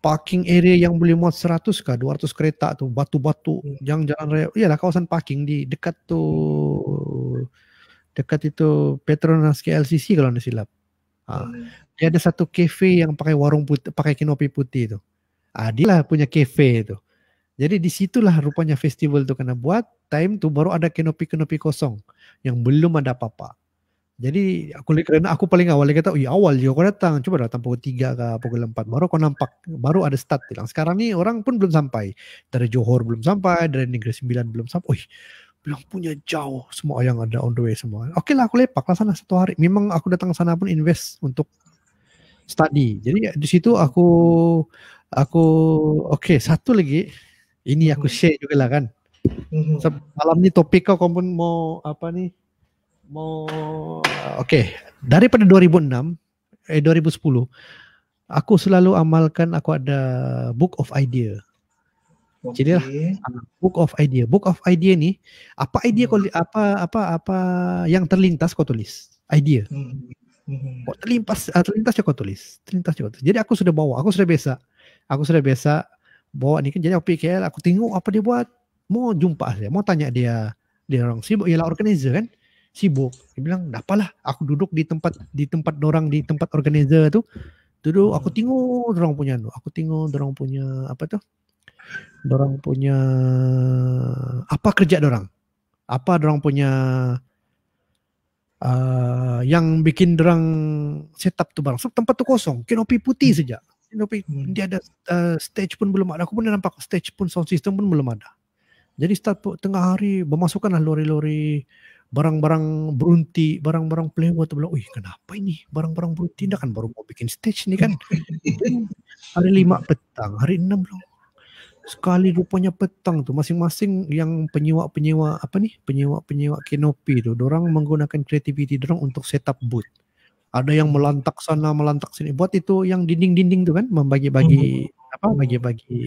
parking area yang boleh muat 100 ke 200 kereta tu batu-batu hmm. yang jalan raya ialah kawasan parking di dekat tu dekat itu Petronas KLCC kalau tidak silap ha. Hmm. dia ada satu kafe yang pakai warung putih, pakai kenopi putih tu ha, dia lah punya kafe tu jadi di situlah rupanya festival tu kena buat time tu baru ada kenopi-kenopi kosong yang belum ada apa-apa jadi aku kerana aku paling awal dia kata, "Ya awal je kau datang. Cuba datang pukul 3 ke pukul 4 baru kau nampak, baru ada start." Bilang, "Sekarang ni orang pun belum sampai. Dari Johor belum sampai, dari Negeri Sembilan belum sampai." Oi, belum punya jauh semua yang ada on the way semua. Okay lah aku lepaklah sana satu hari. Memang aku datang sana pun invest untuk study. Jadi di situ aku aku okey satu lagi ini aku mhm. share juga lah kan. Mm-hmm. Malam ni topik kau kau pun mau apa ni mau okey daripada 2006 eh 2010 aku selalu amalkan aku ada book of idea okay. jadi lah book of idea book of idea ni apa idea hmm. kau apa apa apa yang terlintas kau tulis idea hmm. Hmm. hmm. terlintas ah, terlintas kau tulis terlintas kau tulis jadi aku sudah bawa aku sudah biasa aku sudah biasa bawa ni kan jadi aku fikir aku tengok apa dia buat mau jumpa dia, mau tanya dia dia orang sibuk ialah organizer kan hmm sibuk. Dia bilang, dah apalah. Aku duduk di tempat di tempat orang di tempat organizer tu. Duduk, hmm. aku tengok orang punya tu. Aku tengok orang punya apa tu? Orang punya apa kerja orang? Apa orang punya uh, yang bikin orang setup tu barang. So, tempat tu kosong. Kenopi putih hmm. saja. Kenopi hmm. dia ada uh, stage pun belum ada. Aku pun nampak stage pun sound system pun belum ada. Jadi start tengah hari bermasukkanlah lori-lori barang-barang berhenti, barang-barang pelewat tu bilang, "Oi, kenapa ini? Barang-barang berhenti dah kan baru mau bikin stage ni kan?" hari lima petang, hari enam belum. Sekali rupanya petang tu masing-masing yang penyewa-penyewa apa ni? Penyewa-penyewa kenopi tu, orang menggunakan kreativiti orang untuk setup booth. Ada yang melantak sana, melantak sini. Buat itu yang dinding-dinding tu kan membagi-bagi hmm. apa? membagi bagi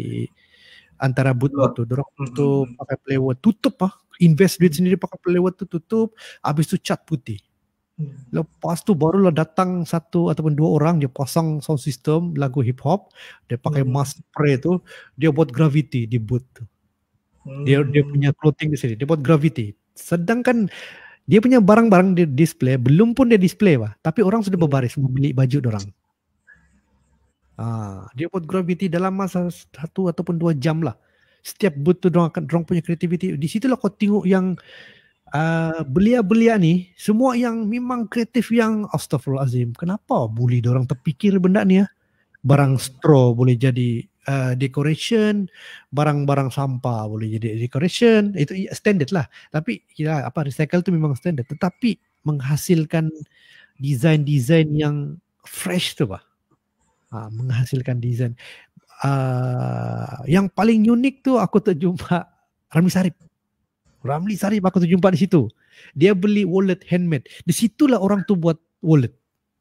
antara booth-booth tu. Dorong hmm. untuk pakai plywood tutup ah invest duit hmm. sendiri pakai pelewat tu tutup habis tu cat putih hmm. lepas tu barulah datang satu ataupun dua orang dia pasang sound system lagu hip hop dia pakai hmm. mask spray tu dia buat gravity di booth tu dia dia punya clothing di sini dia buat gravity sedangkan dia punya barang-barang di display belum pun dia display lah tapi orang sudah berbaris membeli baju orang ah dia buat gravity dalam masa satu ataupun dua jam lah setiap booth tu dorang, dorang punya kreativiti di situ lah kau tengok yang uh, belia-belia ni semua yang memang kreatif yang astagfirullahalazim kenapa boleh dorang terfikir benda ni ya barang straw boleh jadi uh, decoration barang-barang sampah boleh jadi decoration itu standard lah tapi kira ya, apa recycle tu memang standard tetapi menghasilkan design-design yang fresh tu bah ha, menghasilkan design uh, yang paling unik tu aku terjumpa Ramli Sarip. Ramli Sarip aku terjumpa di situ. Dia beli wallet handmade. Di situlah orang tu buat wallet.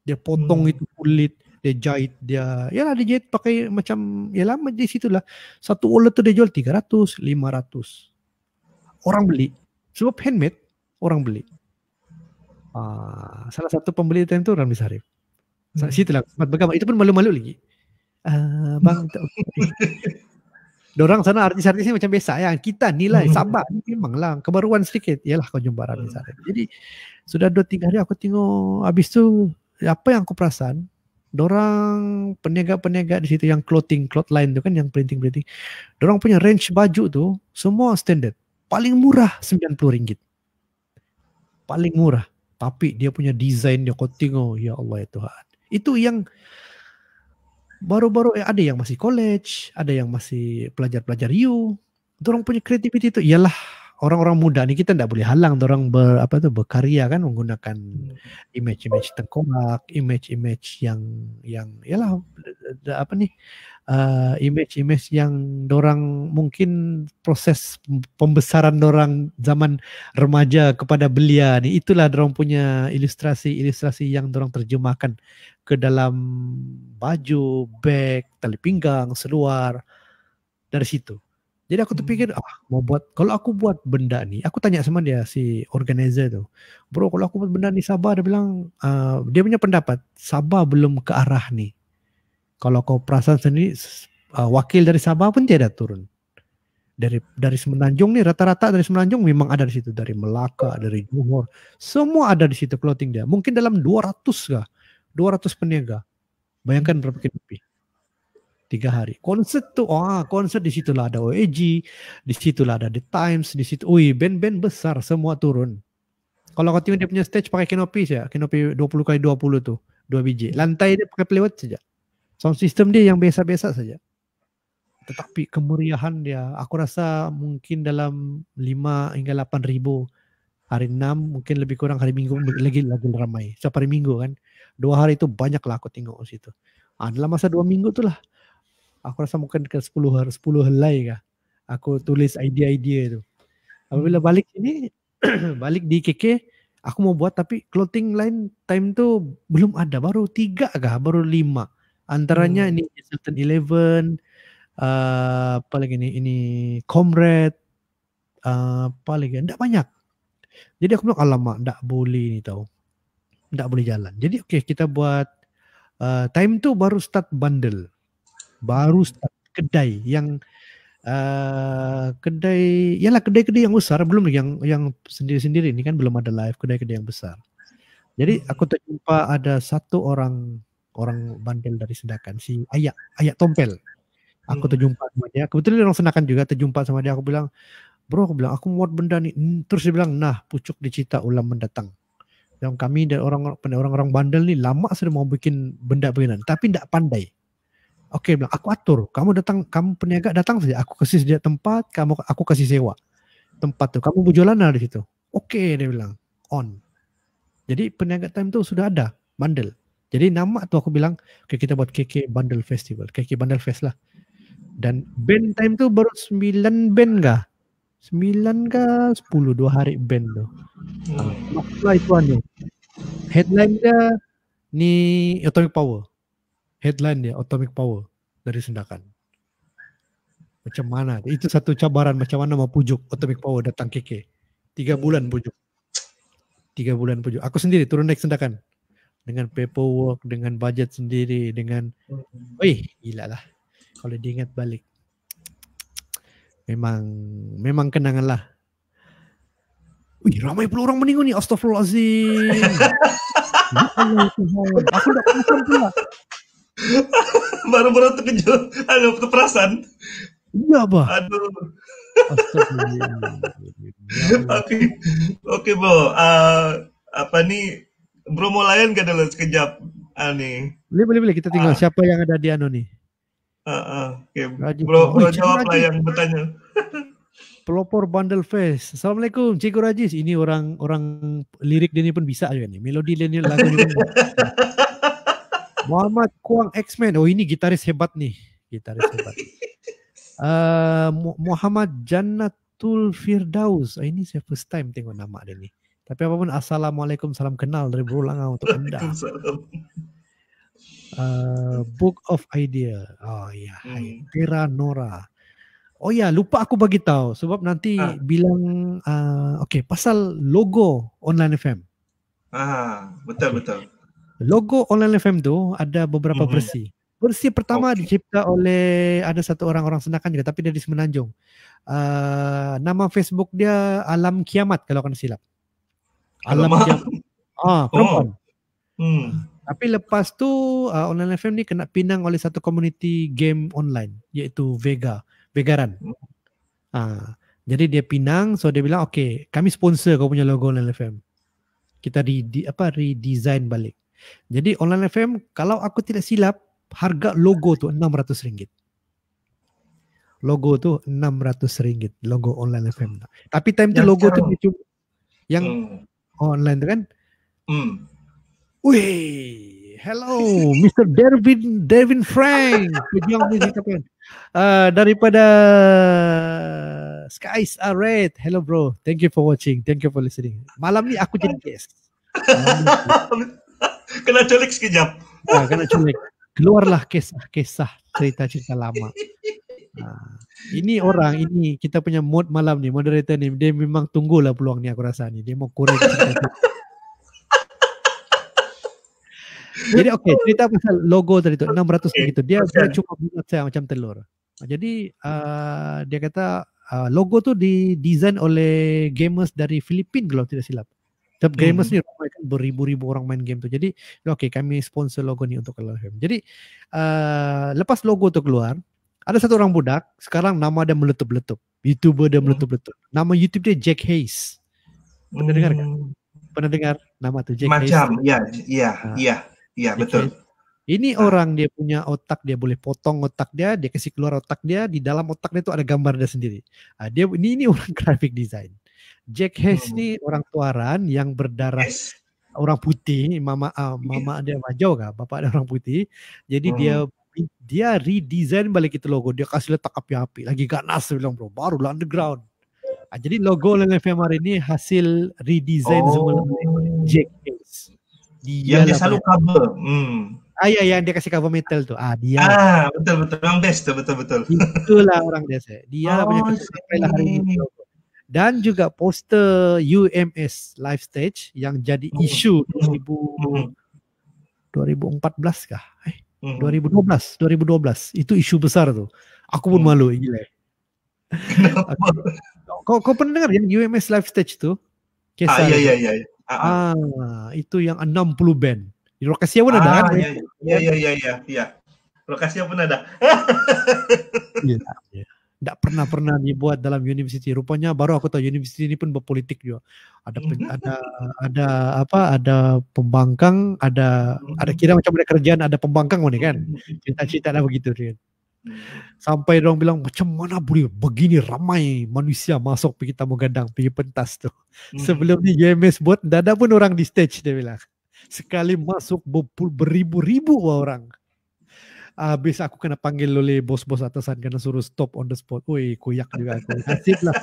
Dia potong hmm. itu kulit, dia jahit dia. Ya lah, dia jahit pakai macam ya lama di situlah. Satu wallet tu dia jual 300, 500. Orang beli. Sebab handmade orang beli. Ah, salah satu pembeli time tu Ramli Sarip. Hmm. Situlah sempat bergambar. Itu pun malu-malu lagi. Ah, bang tak okey. Diorang sana artis-artisnya macam biasa ya. Kita nilai hmm. sabar memanglah kebaruan sedikit. Yalah kau jumpa artis hmm. sana. Jadi sudah dua tiga hari aku tengok habis tu apa yang aku perasan Dorang peniaga-peniaga di situ yang clothing, cloth line tu kan yang printing-printing. Dorang punya range baju tu semua standard. Paling murah RM90. Paling murah. Tapi dia punya design dia kau tengok ya Allah ya Tuhan. Itu yang baru-baru eh, ada yang masih college, ada yang masih pelajar-pelajar you. Dorong punya kreativiti itu ialah orang-orang muda ni kita tidak boleh halang dorong ber, apa tu berkarya kan menggunakan hmm. image-image tengkorak, image-image yang yang ialah eh, apa nih eh, uh, image-image yang dorang mungkin proses pembesaran dorang zaman remaja kepada belia ni itulah dorang punya ilustrasi-ilustrasi yang dorang terjemahkan ke dalam baju, beg, tali pinggang, seluar dari situ. Jadi aku terfikir, hmm. ah, mau buat kalau aku buat benda ni, aku tanya sama dia si organizer tu. Bro, kalau aku buat benda ni Sabah dia bilang uh, dia punya pendapat Sabah belum ke arah ni. Kalau kau perasan sendiri uh, wakil dari Sabah pun tiada turun. Dari dari Semenanjung ni rata-rata dari Semenanjung memang ada di situ dari Melaka, dari Johor, semua ada di situ clothing dia. Mungkin dalam 200 kah 200 peniaga. Bayangkan hmm. berapa KDP. Tiga hari. Konsert tu, ah oh, konsert di situ lah ada OAG, di situ lah ada The Times, di situ, ui, band-band besar semua turun. Kalau kau tengok dia punya stage pakai kenopi saja, kenopi 20 kali 20 tu, dua biji. Lantai dia pakai plywood saja. Sound system dia yang biasa-biasa saja. Tetapi kemeriahan dia, aku rasa mungkin dalam 5 hingga 8 ribu hari 6 mungkin lebih kurang hari minggu lagi lagi ramai. Setiap hari minggu kan. Dua hari tu banyaklah aku tengok situ. Ha, dalam masa dua minggu tu lah. Aku rasa mungkin dekat sepuluh hari, sepuluh helai kah. Aku tulis idea-idea tu. Apabila hmm. balik ini, balik di KK, aku mau buat tapi clothing line time tu belum ada. Baru tiga kah, baru lima. Antaranya hmm. ini Sultan Eleven, uh, apa lagi ni, ini Comrade, uh, apa lagi, tak banyak. Jadi aku bilang alamak tak boleh ni tau tak boleh jalan. Jadi okey kita buat uh, time tu baru start bundle. Baru start kedai yang uh, kedai ialah kedai-kedai yang besar belum yang yang sendiri-sendiri ni kan belum ada live kedai-kedai yang besar. Jadi hmm. aku terjumpa ada satu orang orang bandel dari Sedakan si Ayak Ayak Tompel. Aku hmm. terjumpa sama dia. Kebetulan dia orang Sedakan juga terjumpa sama dia. Aku bilang, "Bro, aku bilang aku muat benda ni." Hmm, terus dia bilang, "Nah, pucuk dicita ulam mendatang." Dan kami dan orang-orang orang bandel ni lama sudah mau bikin benda berkenaan tapi tidak pandai. Okey bilang aku atur. Kamu datang kamu peniaga datang saja aku kasih dia tempat, kamu aku kasih sewa tempat tu. Kamu berjualan lah di situ. Okey dia bilang on. Jadi peniaga time tu sudah ada bandel. Jadi nama tu aku bilang okay, kita buat KK Bandel Festival. KK Bandel Fest lah. Dan band time tu baru 9 band kah? Sembilan ke sepuluh dua hari band tu. Hmm. Lah itu anu. Headline dia ni Atomic Power. Headline dia Atomic Power dari Sendakan. Macam mana? Itu satu cabaran macam mana mau pujuk Atomic Power datang KK. Tiga bulan pujuk. Tiga bulan pujuk. Aku sendiri turun naik Sendakan. Dengan paperwork, dengan budget sendiri, dengan... Wih, gila lah. Kalau diingat balik. memang memang kenangan lah. Wih, ramai puluh orang meninggal nih. Astagfirullahaladzim. aku tak perasan pula. Baru-baru terkejut, ada perasaan. Iya, Bah. Aduh. Oke. Oke, Bro. Ah, apa nih Bro mau layan gak dalam sekejap? Ah, nih. Boleh, boleh, boleh. Kita tinggal. Ah. Siapa yang ada di ano nih? Ha, ha. Raja Pulau, Pulau, Pulau jawab lah yang bertanya. Pelopor Bundle face. Assalamualaikum Cikgu Rajis. Ini orang orang lirik dia ni pun bisa je ni. Melodi dia ni lagu ni Muhammad Kuang X-Men. Oh ini gitaris hebat ni. Gitaris hebat. Uh, Muhammad Jannatul Firdaus. Oh, ini saya first time tengok nama dia ni. Tapi apa pun Assalamualaikum. Salam kenal dari Bro Langau untuk anda. Waalaikumsalam. Uh, book of Idea. Oh ya, yeah. hmm. Tera Nora. Oh ya, yeah. lupa aku bagi tahu sebab nanti ah. bilang uh, okay pasal logo Online FM. Ah, betul okay. betul. Logo Online FM tu ada beberapa mm-hmm. versi. Versi pertama okay. dicipta oleh ada satu orang orang senakan juga tapi dari Semenanjung. Uh, nama Facebook dia Alam Kiamat kalau aku silap. Alam Kiamat. Ah, Oh. Hmm. Tapi lepas tu uh, Online FM ni kena pinang oleh satu community game online iaitu Vega, Vegaran. Ha. Uh, jadi dia pinang so dia bilang okay kami sponsor kau punya logo Online FM. Kita re di, apa redesign balik. Jadi Online FM kalau aku tidak silap harga logo tu RM600. Logo tu RM600 logo Online FM. Tapi time tu logo tu yang hmm. online tu kan? Hmm. Wih, hello, Mr. Devin, Devin Frank, pejuang muzik apa? Uh, daripada Skies Are Red. Hello, bro. Thank you for watching. Thank you for listening. Malam ni aku jadi guest. kena celik sekejap. Ah, kena celik. Keluarlah kisah-kisah cerita-cerita lama. Ah, ini orang, ini kita punya mood malam ni, moderator ni, dia memang tunggulah peluang ni aku rasa ni. Dia mau kurang. Jadi okey. cerita pasal logo tadi tu, 600 okay. begitu. Dia, okay. dia cuma buat saya macam telur. Jadi uh, dia kata uh, logo tu di didesain oleh gamers dari Filipin kalau tidak silap. Tapi hmm. gamers ni ramai kan beribu-ribu orang main game tu. Jadi okey, kami sponsor logo ni untuk kalau game. Jadi uh, lepas logo tu keluar, ada satu orang budak sekarang nama dia meletup-letup. YouTuber dia hmm. meletup-letup. Nama YouTube dia Jack Hayes. Pernah dengar kan? Hmm. Pernah dengar nama tu Jack Macam, Hayes? Macam, ya, ya, ha. ya. Iya betul. Ini nah. orang dia punya otak dia boleh potong otak dia dia kasih keluar otak dia di dalam otak dia itu ada gambar dia sendiri. Nah, dia ini ini orang graphic design. Jack Hess hmm. ini orang tuaran yang berdarah yes. orang putih mama uh, mama yes. dia majau kah bapak dia orang putih. Jadi hmm. dia dia redesign balik itu logo dia kasih letak api-api lagi ganas bilang bro baru lah underground. Nah, jadi logo dengan FMR ini hasil redesign oh. semula Jack Hess dia yang dia selalu cover. Hmm. Ah, ya, yang dia kasih cover metal tu. Ah, dia. Ah, betul betul. Orang best tu, betul betul. Itulah orang biasa. Dia oh, punya sampai lah hari ini. Dan juga poster UMS live stage yang jadi hmm. isu 2000 2014 kah? Eh, hmm. 2012, 2012. Itu isu besar tu. Aku pun hmm. malu gila. Kenapa? Kau kau pernah dengar yang UMS live stage tu? Kisah ah, ya, ya, ya, ya. Ah, ah, ah, itu yang 60 band. Di lokasi pun ah, ada. Ah, kan? ya, ya, ya, ya, ya. ya. Lokasi pun ada. Tidak ya, ya. pernah pernah dibuat dalam universiti. Rupanya baru aku tahu universiti ini pun berpolitik juga. Ada pen, hmm. ada ada apa? Ada pembangkang, ada hmm. ada kira macam ada kerjaan, ada pembangkang mana kan? Hmm. Cita-cita lah begitu dia. Ya. Hmm. Sampai orang bilang macam mana boleh begini ramai manusia masuk pergi tamu gandang pergi pentas tu. Hmm. Sebelum ni James buat dah ada pun orang di stage dia bilang. Sekali masuk berpul beribu-ribu orang. Habis aku kena panggil oleh bos-bos atasan kena suruh stop on the spot. Oi, koyak juga aku. Nasib lah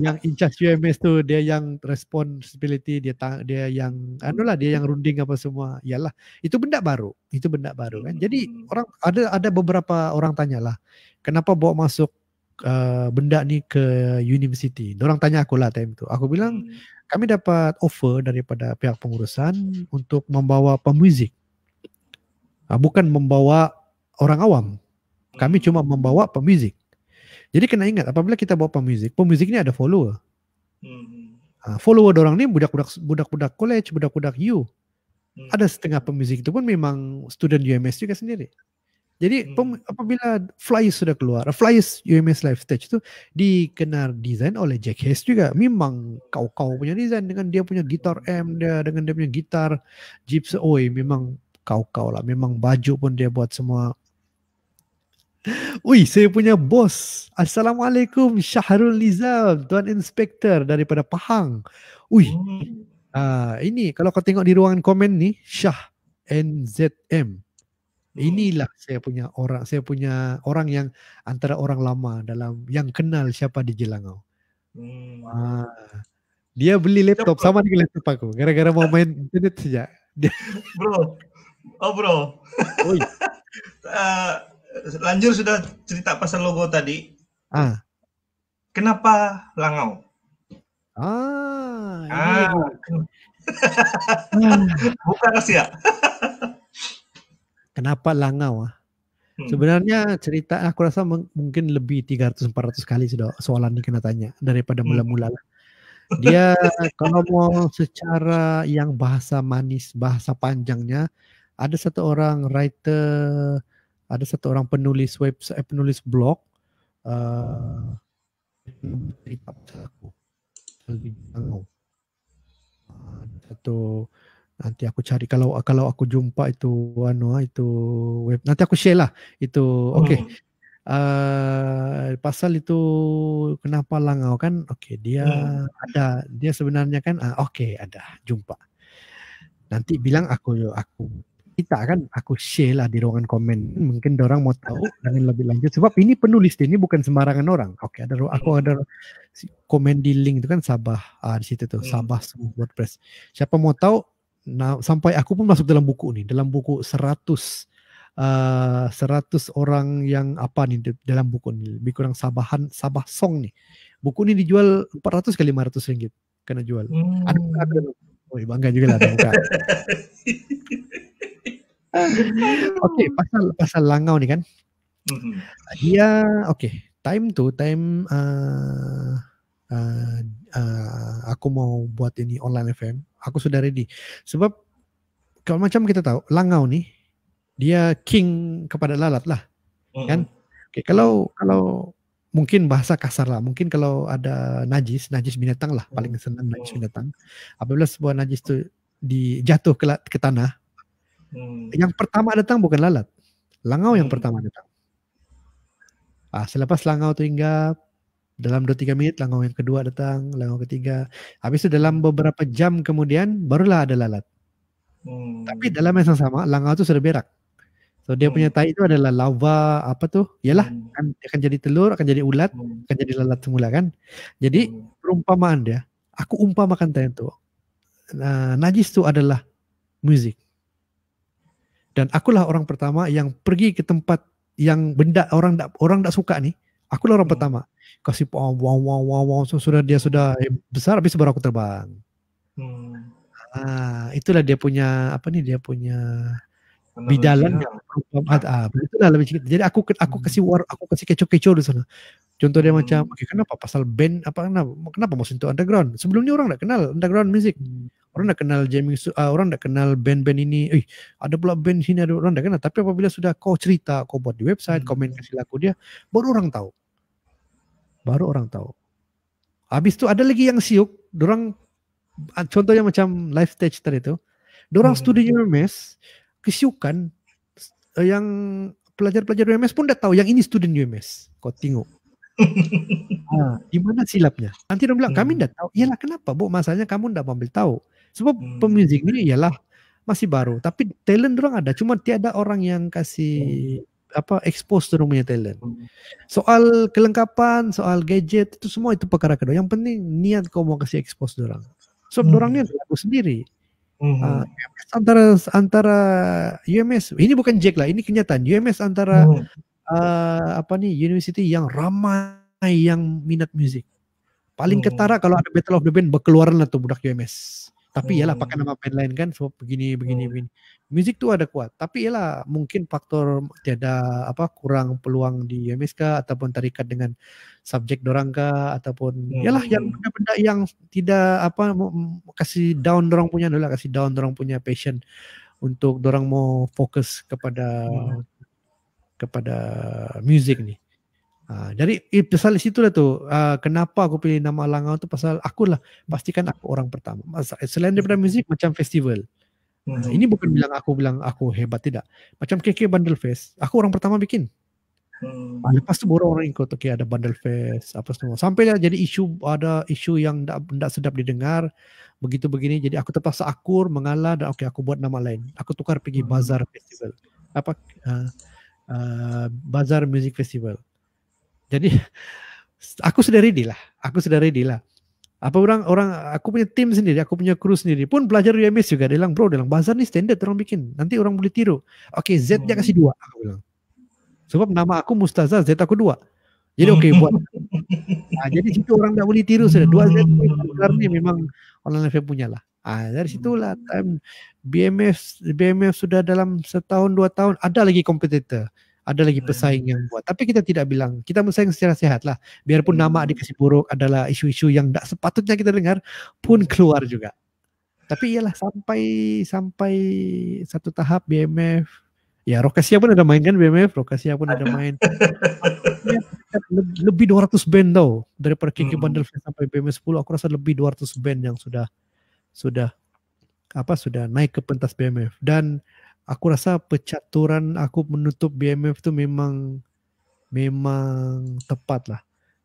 yang in charge UMS tu dia yang responsibility dia tang dia yang anulah dia yang runding apa semua ialah itu benda baru itu benda baru kan jadi hmm. orang ada ada beberapa orang tanyalah kenapa bawa masuk uh, benda ni ke university orang tanya aku lah time tu aku bilang hmm. kami dapat offer daripada pihak pengurusan untuk membawa pemuzik ah, bukan membawa orang awam kami hmm. cuma membawa pemuzik jadi kena ingat apabila kita bawa pemuzik, pemuzik ni ada follower. Hmm. Uh, follower orang ni budak-budak budak-budak college, budak-budak U. Hmm. Ada setengah pemuzik itu pun memang student UMS juga sendiri. Jadi hmm. apabila flyers sudah keluar, flyers UMS Live Stage itu dikenal desain oleh Jack Hayes juga. Memang kau-kau punya desain dengan dia punya gitar M, dia, dengan dia punya gitar Gibson. Oi, memang kau-kau lah. Memang baju pun dia buat semua Ui, saya punya bos. Assalamualaikum Syahrul Nizam, Tuan Inspektor daripada Pahang. Ui, hmm. uh, ini kalau kau tengok di ruangan komen ni, Syah NZM. Hmm. Inilah saya punya orang, saya punya orang yang antara orang lama dalam yang kenal siapa di Jelangau. Hmm. Uh, dia beli laptop sama dengan laptop aku. Gara-gara mau main internet saja. Bro, oh bro. Ui. Ah, lanjut sudah cerita pasal logo tadi. Ah. Kenapa langau? Ah. ah. Iya. Buka Kenapa langau? Ah? Hmm. Sebenarnya cerita aku rasa mungkin lebih 300-400 kali sudah soalan ini kena tanya daripada hmm. mula-mula. Hmm. Dia kalau mau secara yang bahasa manis, bahasa panjangnya ada satu orang writer ada satu orang penulis web, eh, penulis blog cerita uh, satu nanti aku cari kalau kalau aku jumpa itu anu ah, itu web nanti aku share lah itu oh. okey Uh, pasal itu kenapa langau kan Okay, dia hmm. ada dia sebenarnya kan uh, ah, okey ada jumpa nanti bilang aku aku kita kan aku share lah di ruangan komen mungkin orang mau tahu dengan lebih lanjut sebab ini penulis ini bukan sembarangan orang oke okay, ada aku hmm. ada komen di link itu kan Sabah ah, di situ tuh hmm. Sabah WordPress siapa mau tahu nah, sampai aku pun masuk dalam buku nih dalam buku 100 uh, 100 orang yang apa nih dalam buku ini lebih kurang Sabahan Sabah Song nih buku ini dijual 400 kali 500 ringgit kena jual hmm. aduh, aduh, aduh. Oh, bangga juga lah okay pasal pasal langau ni kan mm-hmm. dia okay time tu time uh, uh, uh, aku mau buat ini online FM aku sudah ready sebab kalau macam kita tahu langau ni dia king kepada lalat lah mm-hmm. kan okay kalau kalau mungkin bahasa kasar lah mungkin kalau ada najis najis binatang lah paling mm-hmm. senang najis binatang apabila sebuah najis tu di jatuh ke, ke tanah Hmm. Yang pertama datang bukan lalat. Langau yang hmm. pertama datang. Ah, selepas langau hinggap, dalam 2-3 menit langau yang kedua datang, langau ketiga. Habis itu dalam beberapa jam kemudian barulah ada lalat. Hmm. Tapi dalam yang sama langau itu sudah berak. So dia hmm. punya tai itu adalah lava apa tuh? Yalah, hmm. akan, akan jadi telur, akan jadi ulat, hmm. akan jadi lalat semula kan. Jadi hmm. perumpamaan dia, aku umpamakan tadi itu. Nah, najis itu adalah musik. dan akulah orang pertama yang pergi ke tempat yang benda orang tak orang tak suka ni aku lah orang hmm. pertama kasih oh, wow wow wow wow so, sudah dia sudah eh, besar habis baru aku terbang hmm. ah, itulah dia punya apa ni dia punya bidalan lah. ah, lebih sedikit. jadi aku aku hmm. kasih war aku kasih kecoh-kecoh di sana contoh dia hmm. macam okay, kenapa pasal band apa kenapa kenapa mau sentuh underground sebelumnya orang tak kenal underground music hmm orang dah kenal jamming uh, ah, orang dah kenal band-band ini eh ada pula band sini ada orang dah kenal tapi apabila sudah kau cerita kau buat di website hmm. komen kasih laku dia baru orang tahu baru orang tahu habis tu ada lagi yang siuk orang ah, contohnya macam live stage tadi tu orang hmm. studinya UMS kesiukan uh, yang pelajar-pelajar UMS pun dah tahu yang ini student UMS kau tengok Ah, di mana silapnya? Nanti orang bilang, kami tidak hmm. tahu. Iyalah kenapa, bu? Masalahnya kamu tidak ambil tahu. Sebab hmm. pemuzik ni ialah masih baru. Tapi talent orang ada. Cuma tiada orang yang kasih hmm. apa expose tu punya talent. Hmm. Soal kelengkapan, soal gadget itu semua itu perkara kedua. Yang penting niat kau mau kasih expose orang. So hmm. orang ni aku sendiri. Hmm. Uh, antara antara UMS ini bukan Jack lah. Ini kenyataan. UMS antara hmm. Uh, apa ni university yang ramai yang minat muzik paling hmm. ketara kalau ada battle of the band berkeluaran lah tu budak UMS tapi ialah pakai hmm. nama band lain kan so begini begini begini. Music tu ada kuat. Tapi ialah mungkin faktor tiada apa kurang peluang di UMSK ataupun terikat dengan subjek dorang ke ataupun hmm. ialah yang benda-benda yang tidak apa kasih down dorang punya adalah kasih down dorang punya passion untuk dorang mau fokus kepada hmm. kepada music ni. Ah, dari eh, pasal situ lah tu uh, kenapa aku pilih nama Langau tu pasal aku lah pastikan aku orang pertama selain daripada hmm. muzik macam festival uh, ini bukan bilang aku bilang aku hebat tidak macam KK Bundle Fest aku orang pertama bikin Hmm. Lepas tu baru orang ikut okay, ada bundle fest apa semua. Sampai lah jadi isu ada isu yang tak tak sedap didengar begitu begini. Jadi aku terpaksa akur mengalah dan okay aku buat nama lain. Aku tukar pergi hmm. bazar festival apa uh, uh, bazar music festival. Jadi aku sudah ready lah. Aku sudah ready lah. Apa orang orang aku punya tim sendiri, aku punya kru sendiri pun belajar UMS juga. Dia bilang, bro, dia bilang, bazar ni standard orang bikin. Nanti orang boleh tiru. Okay, Z dia kasih dua. Aku bilang. Sebab nama aku Mustaza, Z aku dua. Jadi okay, buat. Nah, jadi situ orang tak boleh tiru sudah. Dua Z ni memang orang lain punya lah. Ah, dari situlah time BMF BMF sudah dalam setahun dua tahun ada lagi kompetitor. ada lagi iya. pesaing yang buat. Tapi kita tidak bilang, kita bersaing secara sehat lah. Biarpun nama hmm. dikasih buruk adalah isu-isu yang tidak sepatutnya kita dengar pun iya. keluar juga. Tapi iyalah sampai sampai satu tahap BMF Ya Rokasia pun ada main kan BMF, Rokasia pun ada main. lebih 200 band tau daripada pergi hmm. sampai BMF 10 aku rasa lebih 200 band yang sudah sudah apa sudah naik ke pentas BMF dan aku rasa pecaturan aku menutup BMF tu memang memang tepat lah.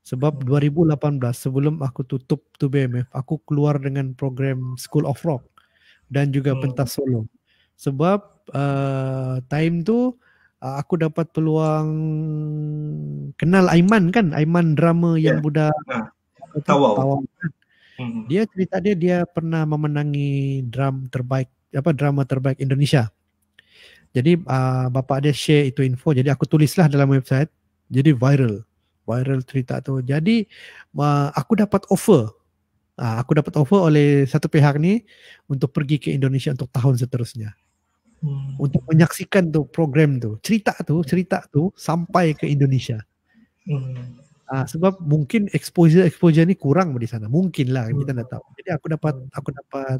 Sebab 2018 sebelum aku tutup tu BMF, aku keluar dengan program School of Rock dan juga hmm. pentas solo. Sebab uh, time tu uh, aku dapat peluang kenal Aiman kan, Aiman drama yeah. yang muda yeah. Ha. Tawau. Tawau. Kan? Hmm. Dia cerita dia dia pernah memenangi drama terbaik apa drama terbaik Indonesia. Jadi uh, bapak dia share itu info. Jadi aku tulislah dalam website. Jadi viral. Viral cerita tu. Jadi uh, aku dapat offer. Uh, aku dapat offer oleh satu pihak ni untuk pergi ke Indonesia untuk tahun seterusnya. Hmm. Untuk menyaksikan tu program tu. Cerita tu, cerita tu sampai ke Indonesia. Hmm. Uh, sebab mungkin exposure exposure ni kurang di sana. Mungkinlah hmm. kita tak tahu. Jadi aku dapat hmm. aku dapat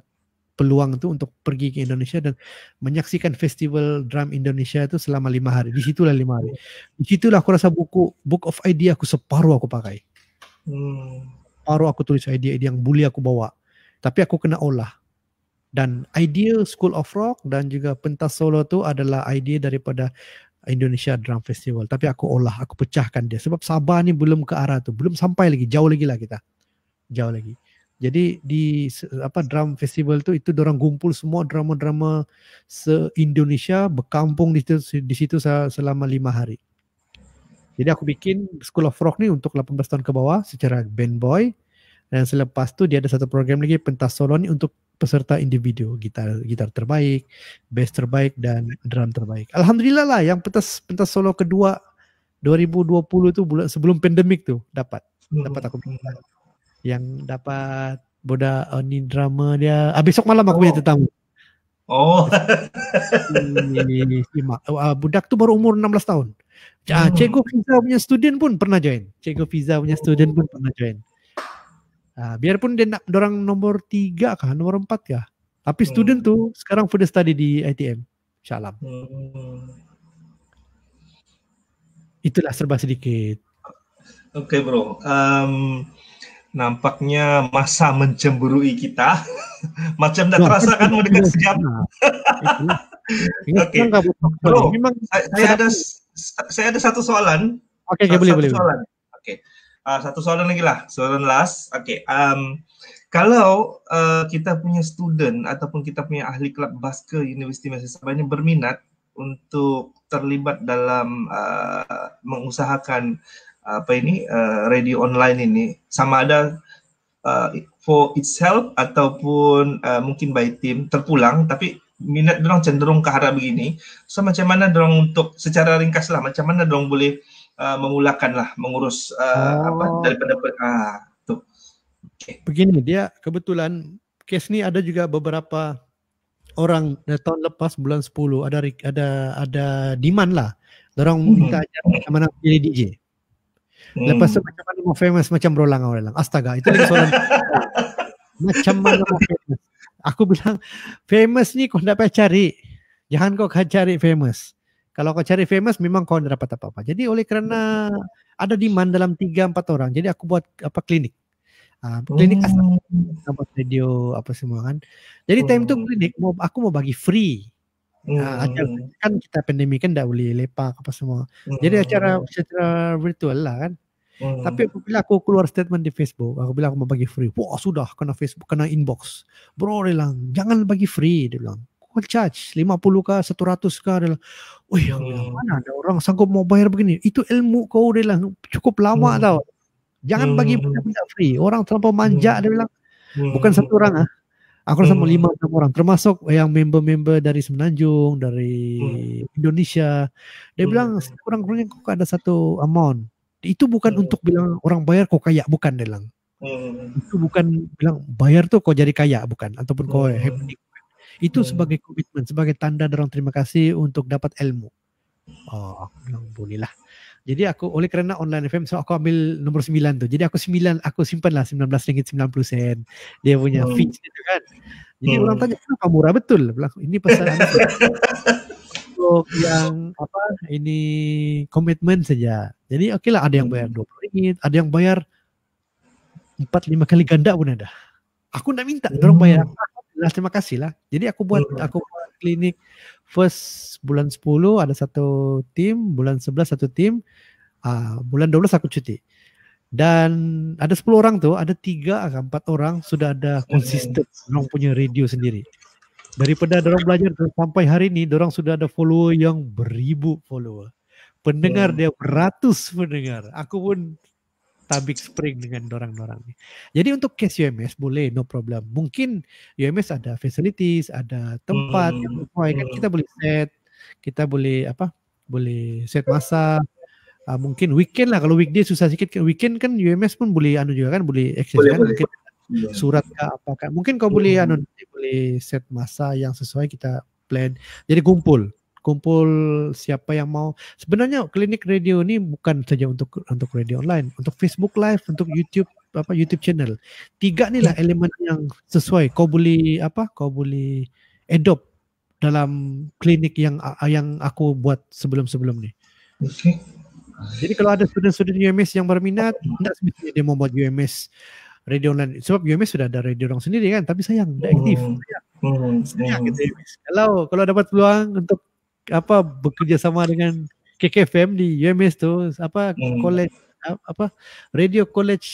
peluang tuh untuk pergi ke Indonesia dan menyaksikan festival drum Indonesia itu selama lima hari. Di situlah lima hari. Di situlah aku rasa buku book of idea aku separuh aku pakai. Hmm. Separuh aku tulis idea-idea yang bully aku bawa. Tapi aku kena olah. Dan idea School of Rock dan juga pentas solo tu adalah idea daripada Indonesia Drum Festival. Tapi aku olah, aku pecahkan dia. Sebab Sabah ni belum ke arah tu. Belum sampai lagi, jauh lagi lah kita. Jauh lagi. Jadi di apa drum festival tu itu orang gumpul semua drama-drama se Indonesia berkampung di situ, di situ selama lima hari. Jadi aku bikin School of Rock ni untuk 18 tahun ke bawah secara band boy. Dan selepas tu dia ada satu program lagi pentas solo ni untuk peserta individu gitar gitar terbaik, bass terbaik dan drum terbaik. Alhamdulillah lah yang pentas pentas solo kedua 2020 tu bulan sebelum pandemik tu dapat hmm. dapat aku bikin yang dapat boda oh, ni drama dia. Ah, besok malam aku oh. punya tetamu. Oh. Ini si, si, si, uh, budak tu baru umur 16 tahun. Ah, hmm. Cikgu Fiza punya student pun pernah join. Cikgu Fiza punya student pun pernah join. Ah, biarpun dia nak orang nombor 3 kah, nombor 4 kah. Tapi hmm. student tu sekarang further study di ITM. Insyaallah. Hmm. Itulah serba sedikit. Okay bro. Um, nampaknya masa mencemburui kita macam dah terasa kan mendekat sejam Oke, okay. memang eh, saya ada saya ada satu soalan. Oke, okay, boleh boleh. Soalan. Oke. Okay. Uh, ah, satu soalan lagi lah, soalan last. Oke. Okay. Um, kalau uh, kita punya student ataupun kita punya ahli kelab basket Universiti Malaysia Sabah sebenarnya berminat untuk terlibat dalam uh, mengusahakan apa ini uh, radio online ini sama ada uh, for itself ataupun uh, mungkin by team terpulang tapi minat dorong cenderung ke arah begini so macam mana dorong untuk secara ringkas lah macam mana dorong boleh uh, memulakan lah mengurus uh, oh. apa daripada uh, tu okay. begini dia kebetulan kes ni ada juga beberapa orang dari tahun lepas bulan 10 ada ada ada demand lah dorong hmm. minta hmm. ajar macam mana jadi DJ Hmm. Lepas tu hmm. macam mana mau famous macam Rolang awal, lang. Astaga, itu lagi soalan. macam mana mau famous? Aku bilang famous ni kau nak payah cari. Jangan kau cari famous. Kalau kau cari famous memang kau tidak dapat apa-apa. Jadi oleh kerana ada demand dalam 3 4 orang. Jadi aku buat apa klinik. Uh, klinik hmm. asal radio apa semua kan. Jadi hmm. time tu hmm. klinik aku mau bagi free Hmm. Uh, kan kita pandemik kan tak boleh lepak apa semua. Hmm. Jadi acara hmm. secara virtual lah kan. Hmm. Tapi apabila aku keluar statement di Facebook, aku bilang aku mau bagi free. Wah sudah kena Facebook, kena inbox. Bro dia bilang, jangan bagi free dia bilang. kau charge 50 ke 100 ke adalah. Oh ya, mana ada orang sanggup mau bayar begini? Itu ilmu kau dia bilang cukup lama hmm. tau. Jangan hmm. bagi benda-benda free. Orang terlalu manja hmm. dia bilang. Hmm. Bukan satu orang ah. Aku rasa hmm. lima enam orang termasuk yang member-member dari Semenanjung, dari hmm. Indonesia. Dia hmm. bilang kurang-kurangnya kok ada satu amount. Itu bukan hmm. untuk bilang orang bayar kau kaya, bukan dia bilang. Hmm. Itu bukan bilang bayar tu kau jadi kaya, bukan ataupun hmm. kok happy. Itu hmm. sebagai komitmen, sebagai tanda dorong terima kasih untuk dapat ilmu. Oh, alhamdulillah. Jadi aku oleh kerana online FM so aku ambil nombor 9 tu. Jadi aku 9 aku simpan lah 19 ringgit 90 sen. Dia punya hmm. fee tu kan. Jadi hmm. orang tanya kenapa murah betul. Belah, ini pesan untuk yang apa ini komitmen saja. Jadi okay lah ada yang hmm. bayar 20 ringgit, ada yang bayar 4-5 kali ganda pun ada. Aku nak minta hmm. dorong bayar. Terima kasih lah. Jadi aku buat hmm. aku buat klinik first bulan 10 ada satu tim, bulan 11 satu tim, uh, ah, bulan 12 aku cuti. Dan ada 10 orang tu, ada 3 atau 4 orang sudah ada konsisten hmm. orang punya radio sendiri. Daripada orang belajar sampai hari ini, orang sudah ada follower yang beribu follower. Pendengar yeah. Hmm. dia beratus pendengar. Aku pun tabik spring dengan dorang-dorangnya. Jadi untuk case UMS boleh no problem. Mungkin UMS ada facilities, ada tempat hmm. yang kan kita boleh set, kita boleh apa? Boleh set masa. Uh, ah, mungkin weekend lah kalau weekday susah sedikit kan. weekend kan UMS pun boleh anu juga kan boleh access boleh, kan boleh. mungkin iya. surat ke apa kan. mungkin kau hmm. boleh anu boleh set masa yang sesuai kita plan jadi kumpul kumpul siapa yang mau. Sebenarnya klinik radio ni bukan saja untuk untuk radio online, untuk Facebook live, untuk YouTube apa YouTube channel. Tiga ni lah ya. elemen yang sesuai. Kau boleh apa? Kau boleh adopt dalam klinik yang yang aku buat sebelum-sebelum ni. Okay. Jadi kalau ada student-student UMS yang berminat, tidak sebenarnya dia mau buat UMS radio online. Sebab UMS sudah ada radio orang sendiri kan, tapi sayang tidak aktif. Hmm. Hmm. hmm. Kalau kalau dapat peluang untuk apa bekerjasama dengan KKFM di UMS tu apa hmm. college apa radio college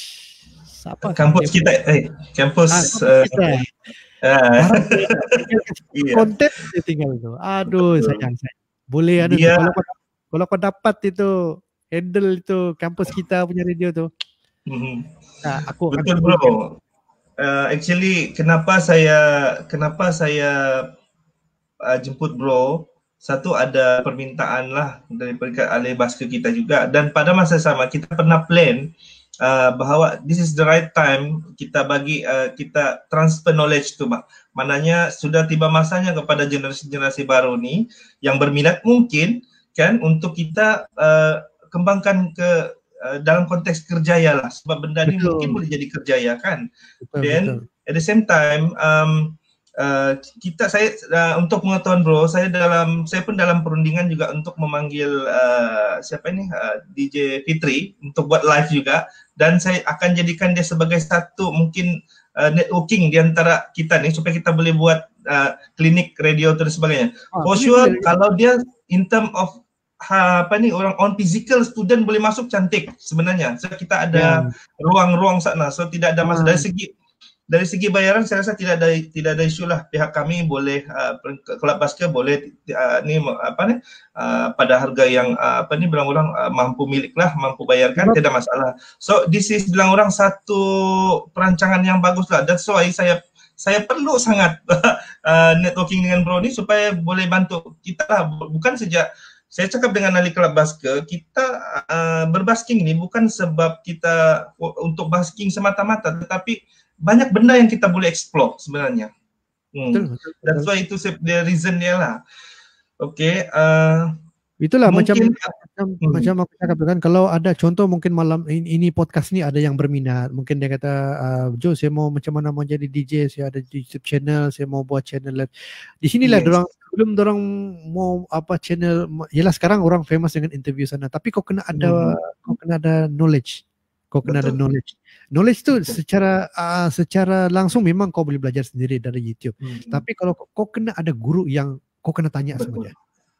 apa kampus kita eh kampus ah, konten eh, eh. ah. tinggal tu aduh sayang saya boleh ada yeah. kalau, kalau kau dapat itu handle itu kampus kita punya radio tu mm-hmm. aku betul bro uh, actually kenapa saya kenapa saya uh, jemput bro satu ada permintaan lah dari peringkat ahli basket kita juga dan pada masa sama kita pernah plan uh, bahawa this is the right time kita bagi uh, kita transfer knowledge tu mak Maknanya sudah tiba masanya kepada generasi-generasi baru ni yang berminat mungkin kan untuk kita uh, kembangkan ke uh, dalam konteks kerjaya lah sebab benda ni betul. mungkin boleh jadi kerjaya kan. Betul, Then betul. at the same time um, Eh, kita saya uh, untuk pengetahuan bro, saya dalam saya pun dalam perundingan juga untuk memanggil uh, siapa ini uh, DJ Fitri untuk buat live juga dan saya akan jadikan dia sebagai satu mungkin uh, networking di antara kita nih supaya kita boleh buat uh, klinik radio dan sebagainya. Ah, For sure ini. kalau dia in term of ha, apa nih orang on physical student boleh masuk cantik sebenarnya. So kita ada ya. ruang-ruang yeah. sana. So tidak ada masalah hmm. dari ah. segi dari segi bayaran saya rasa tidak ada tidak ada isu lah pihak kami boleh uh, kelab basket boleh uh, ni apa ni uh, pada harga yang uh, apa ni bilang orang uh, mampu milik lah mampu bayarkan tidak masalah. So this is bilang orang satu perancangan yang bagus lah. That's why saya saya perlu sangat uh, networking dengan bro ni supaya boleh bantu kita lah. Bukan sejak saya cakap dengan ahli kelab basket, kita uh, berbasking ni bukan sebab kita untuk basking semata-mata tetapi banyak benda yang kita boleh explore sebenarnya. Hmm. That's why itu the reason dia lah. Okay. Uh, Itulah mungkin, macam macam, hmm. macam aku cakap kan kalau ada contoh mungkin malam ini, ini podcast ni ada yang berminat mungkin dia kata uh, Joe saya mau macam mana mau jadi DJ saya ada YouTube channel saya mau buat channel di sinilah yes. orang belum orang mau apa channel yalah sekarang orang famous dengan interview sana tapi kau kena ada hmm. kau kena ada knowledge kau kena ada knowledge knowledge tu Betul. secara uh, secara langsung memang kau boleh belajar sendiri dari YouTube hmm. hmm. tapi kalau kau kena ada guru yang kau kena tanya Betul. semuanya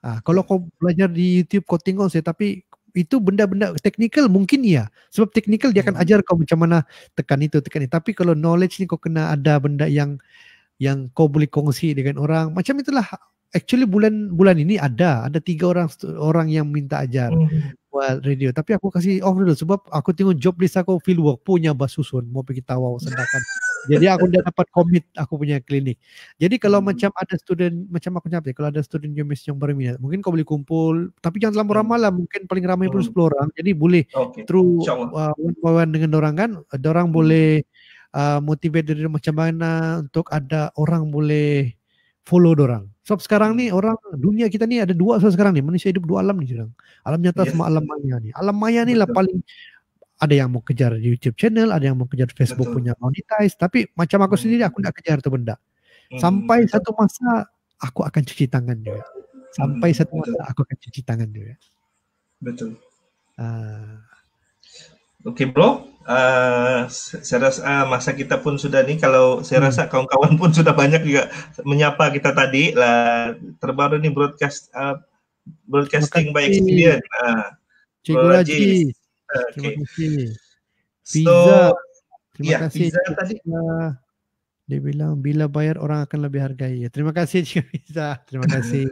uh, ah, kalau kau belajar di YouTube kau tengok saya tapi itu benda-benda teknikal mungkin iya sebab teknikal dia akan hmm. ajar kau macam mana tekan itu tekan ini tapi kalau knowledge ni kau kena ada benda yang yang kau boleh kongsi dengan orang macam itulah actually bulan bulan ini ada ada tiga orang orang yang minta ajar hmm buat radio tapi aku kasi off dulu sebab aku tengok job list aku field work punya susun mau pergi tawau sendakan jadi aku dah dapat commit aku punya klinik jadi kalau hmm. macam ada student macam aku nyapai kalau ada student yang UMIS yang berminat mungkin kau boleh kumpul tapi jangan terlalu ramai lah hmm. mungkin paling ramai pun hmm. 10 orang jadi boleh okay. through one uh, dengan orang kan orang hmm. boleh uh, motivate diri macam mana untuk ada orang boleh follow orang sebab sekarang ni hmm. orang dunia kita ni ada dua sebab sekarang ni manusia hidup dua alam ni sekarang. Alam nyata yes. sama alam maya ni. Alam maya ni lah paling ada yang mau kejar YouTube channel, ada yang mau kejar Facebook Betul. punya monetize. Tapi macam aku hmm. sendiri aku nak kejar tu benda. Hmm. Sampai Betul. satu masa aku akan cuci tangan dia. Sampai hmm. satu masa Betul. aku akan cuci tangan dia. Betul. Uh, Okey bro, uh, saya rasa uh, masa kita pun sudah ni kalau saya rasa hmm. kawan-kawan pun sudah banyak juga menyapa kita tadi lah terbaru ni broadcast uh, broadcasting by experience. Uh, Cikgu Rajis. Okay. Pizza. So, terima ya, kasih. Pizza tadi. Dia bilang bila bayar orang akan lebih hargai. Terima kasih Cikgu Pizza. Terima kasih.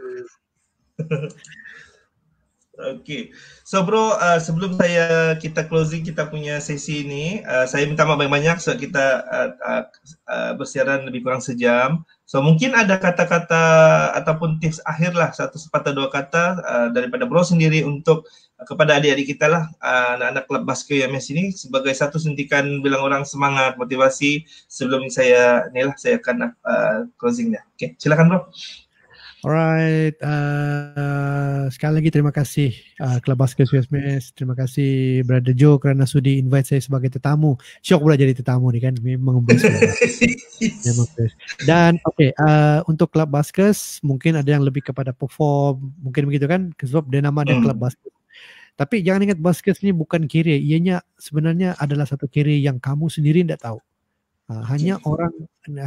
Okey. So bro, uh, sebelum saya kita closing kita punya sesi ini, uh, saya minta maaf banyak-banyak sebab so kita uh, uh, uh, bersiaran lebih kurang sejam. So mungkin ada kata-kata ataupun tips akhirlah satu sepatah dua kata uh, daripada bro sendiri untuk uh, kepada adik-adik kita lah uh, anak-anak klub basket yang mes ini sebagai satu sentikan bilang orang semangat, motivasi sebelum saya inilah saya akan uh, closing dah. Okey, silakan bro. Oke. Alright, uh, sekali lagi terima kasih uh, Club Basket USMS. Terima kasih Brother Joe kerana sudi invite saya sebagai tetamu. Syok pula jadi tetamu ni kan. Memang best. Memang best. Dan okay, uh, untuk Club Basket mungkin ada yang lebih kepada perform. Mungkin begitu kan. Sebab dia nama dia hmm. Club Basket. Tapi jangan ingat basket ni bukan kiri. Ianya sebenarnya adalah satu kiri yang kamu sendiri tidak tahu. Ah, hanya okay. orang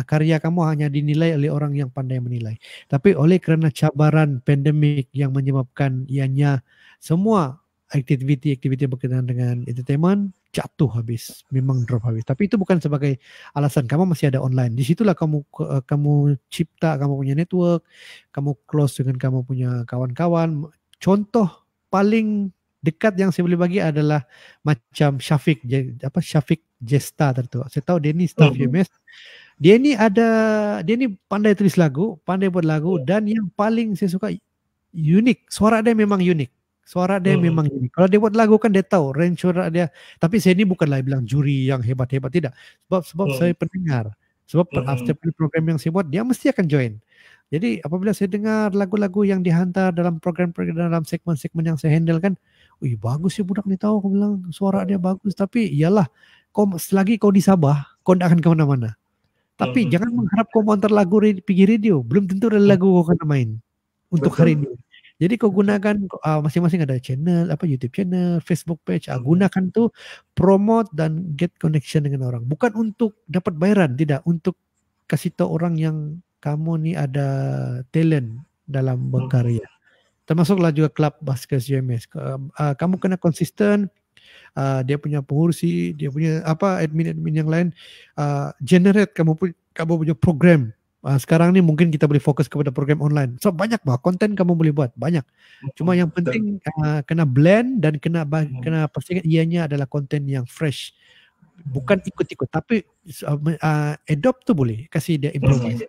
karya kamu hanya dinilai oleh orang yang pandai menilai. Tapi oleh kerana cabaran pandemik yang menyebabkan ianya semua aktiviti-aktiviti berkaitan dengan entertainment jatuh habis, memang drop habis. Tapi itu bukan sebagai alasan kamu masih ada online. Di situlah kamu eh, kamu cipta kamu punya network, kamu close dengan kamu punya kawan-kawan. Contoh paling dekat yang saya boleh bagi adalah macam Syafiq apa Syafiq Jesta tertua. Saya tahu Denny Star staff uh-huh. Dia ni ada dia ni pandai tulis lagu, pandai buat lagu uh dan yang paling saya suka unik. Suara dia memang unik. Suara dia uh memang unik. Kalau dia buat lagu kan dia tahu range suara dia. Tapi saya ni bukanlah bilang juri yang hebat-hebat tidak. Sebab sebab uh saya pendengar. Sebab uh-huh. after program yang saya buat dia mesti akan join. Jadi apabila saya dengar lagu-lagu yang dihantar dalam program-program dalam segmen-segmen yang saya handle kan, Ui, bagus ya budak ni tahu aku bilang suara dia bagus tapi iyalah kau selagi kau di Sabah kau tak akan ke mana-mana. Tapi hmm. jangan mengharap kau monter lagu di pinggir radio, belum tentu ada lagu kau akan main untuk Betul. hari ini. Jadi kau gunakan uh, masing-masing ada channel apa YouTube channel, Facebook page, uh, gunakan tu promote dan get connection dengan orang. Bukan untuk dapat bayaran, tidak, untuk kasih tahu orang yang kamu ni ada talent dalam berkarya. Hmm termasuklah juga klub basket UMS. Uh, kamu kena konsisten. Uh, dia punya pengurusi, dia punya apa admin-admin yang lain uh, generate kamu pun kamu punya program. Uh, sekarang ni mungkin kita boleh fokus kepada program online. So banyak bah, konten kamu boleh buat banyak. Hmm, Cuma yang penting uh, kena blend dan kena hmm. kena pastikan ianya adalah konten yang fresh bukan ikut-ikut tapi uh, uh, adopt tu boleh kasi dia hmm. improvise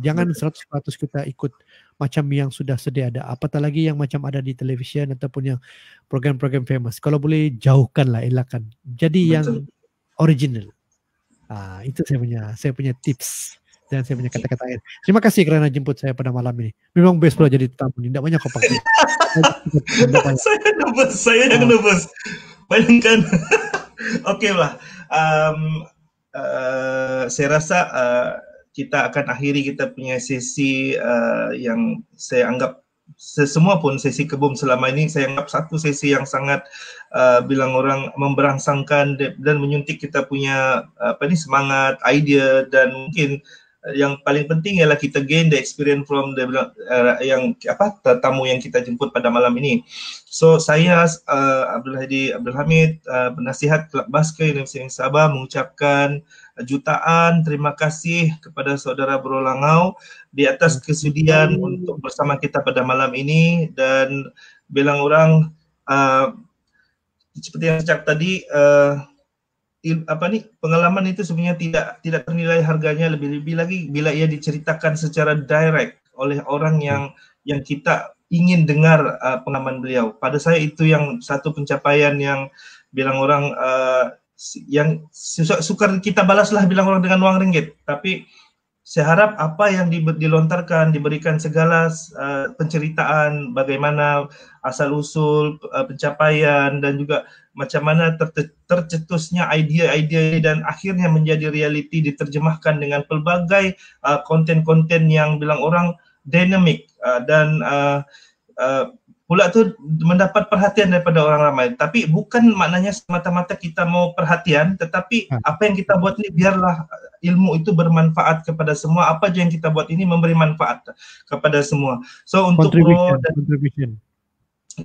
jangan 100% hmm. kita ikut macam yang sudah sedia ada apatah lagi yang macam ada di televisyen ataupun yang program-program famous kalau boleh jauhkanlah, elakkan jadi Betul. yang original uh, itu saya punya saya punya tips dan saya punya kata-kata air. Terima kasih kerana jemput saya pada malam ini. Memang best pula jadi tetamu ni. Tidak banyak kopak. saya nervous. Saya yang ah. nervous. Bayangkan. Okey lah. Um, uh, saya rasa uh, kita akan akhiri kita punya sesi uh, yang saya anggap semua pun sesi kebum selama ini saya anggap satu sesi yang sangat uh, bilang orang memberangsangkan dan menyuntik kita punya apa ni semangat idea dan mungkin yang paling penting ialah kita gain the experience from the uh, yang apa tetamu yang kita jemput pada malam ini. So saya uh, Abdul Hadi Abdul Hamid uh, penasihat kelab basket Universiti Sabah mengucapkan jutaan terima kasih kepada saudara Bro Langau di atas kesudian hmm. untuk bersama kita pada malam ini dan bilang orang uh, seperti yang saya cakap tadi uh, il, apa nih pengalaman itu sebenarnya tidak tidak ternilai harganya lebih-lebih lagi bila ia diceritakan secara direct oleh orang yang yang kita ingin dengar uh, pengalaman beliau. Pada saya itu yang satu pencapaian yang bilang orang uh, yang susah, sukar kita balaslah bilang orang dengan uang ringgit, tapi saya harap apa yang dilontarkan diberikan segala uh, penceritaan bagaimana asal usul uh, pencapaian dan juga macam mana ter- tercetusnya idea-idea dan akhirnya menjadi realiti diterjemahkan dengan pelbagai uh, konten-konten yang bilang orang dinamik uh, dan uh, uh, pula tu mendapat perhatian daripada orang ramai tapi bukan maknanya semata-mata kita mau perhatian tetapi ha. apa yang kita buat ni biarlah ilmu itu bermanfaat kepada semua apa je yang kita buat ini memberi manfaat kepada semua so untuk contribution, contribution.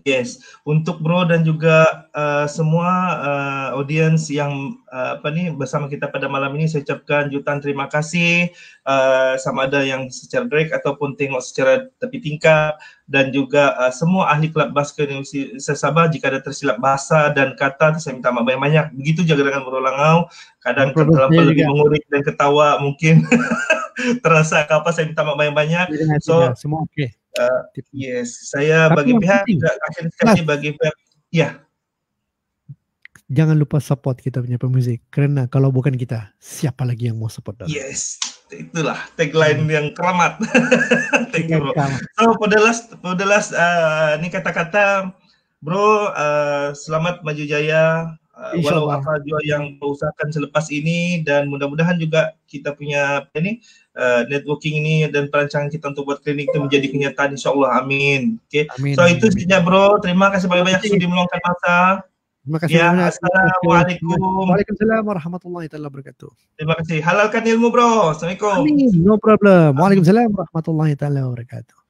Yes, untuk Bro dan juga uh, semua uh, eh, audiens yang uh, apa nih bersama kita pada malam ini saya ucapkan jutaan terima kasih uh, sama ada yang secara direct ataupun tengok secara tepi tingkap dan juga uh, semua ahli klub basket Universitas Sabah jika ada tersilap bahasa dan kata saya minta maaf banyak-banyak. Begitu juga dengan Bro Langau, kadang terlalu lebih ya. mengurik dan ketawa mungkin. terasa kapas saya minta maaf banyak-banyak. Iya, iya, so ya, semua oke. Okay. Uh, eh, yes, saya Tapi bagi pihak akhir sekali bagi pihak ya. Jangan lupa support kita punya pemusik karena kalau bukan kita siapa lagi yang mau support dalam? Yes, itulah tagline hmm. yang keramat. Thank you bro. So the last the last uh, ini kata-kata bro uh, selamat maju jaya Eh, walau apa juga yang usahakan selepas ini dan mudah-mudahan juga kita punya ini uh, networking ini dan perancangan kita untuk buat klinik itu menjadi kenyataan insya Allah amin oke okay. so amin, itu saja bro terima kasih banyak-banyak sudah meluangkan masa Terima kasih. Ya, banyak. Assalamualaikum. Waalaikumsalam warahmatullahi taala wabarakatuh. Terima kasih. Halalkan ilmu, Bro. Assalamualaikum. Amin. No problem. Waalaikumsalam warahmatullahi taala wabarakatuh.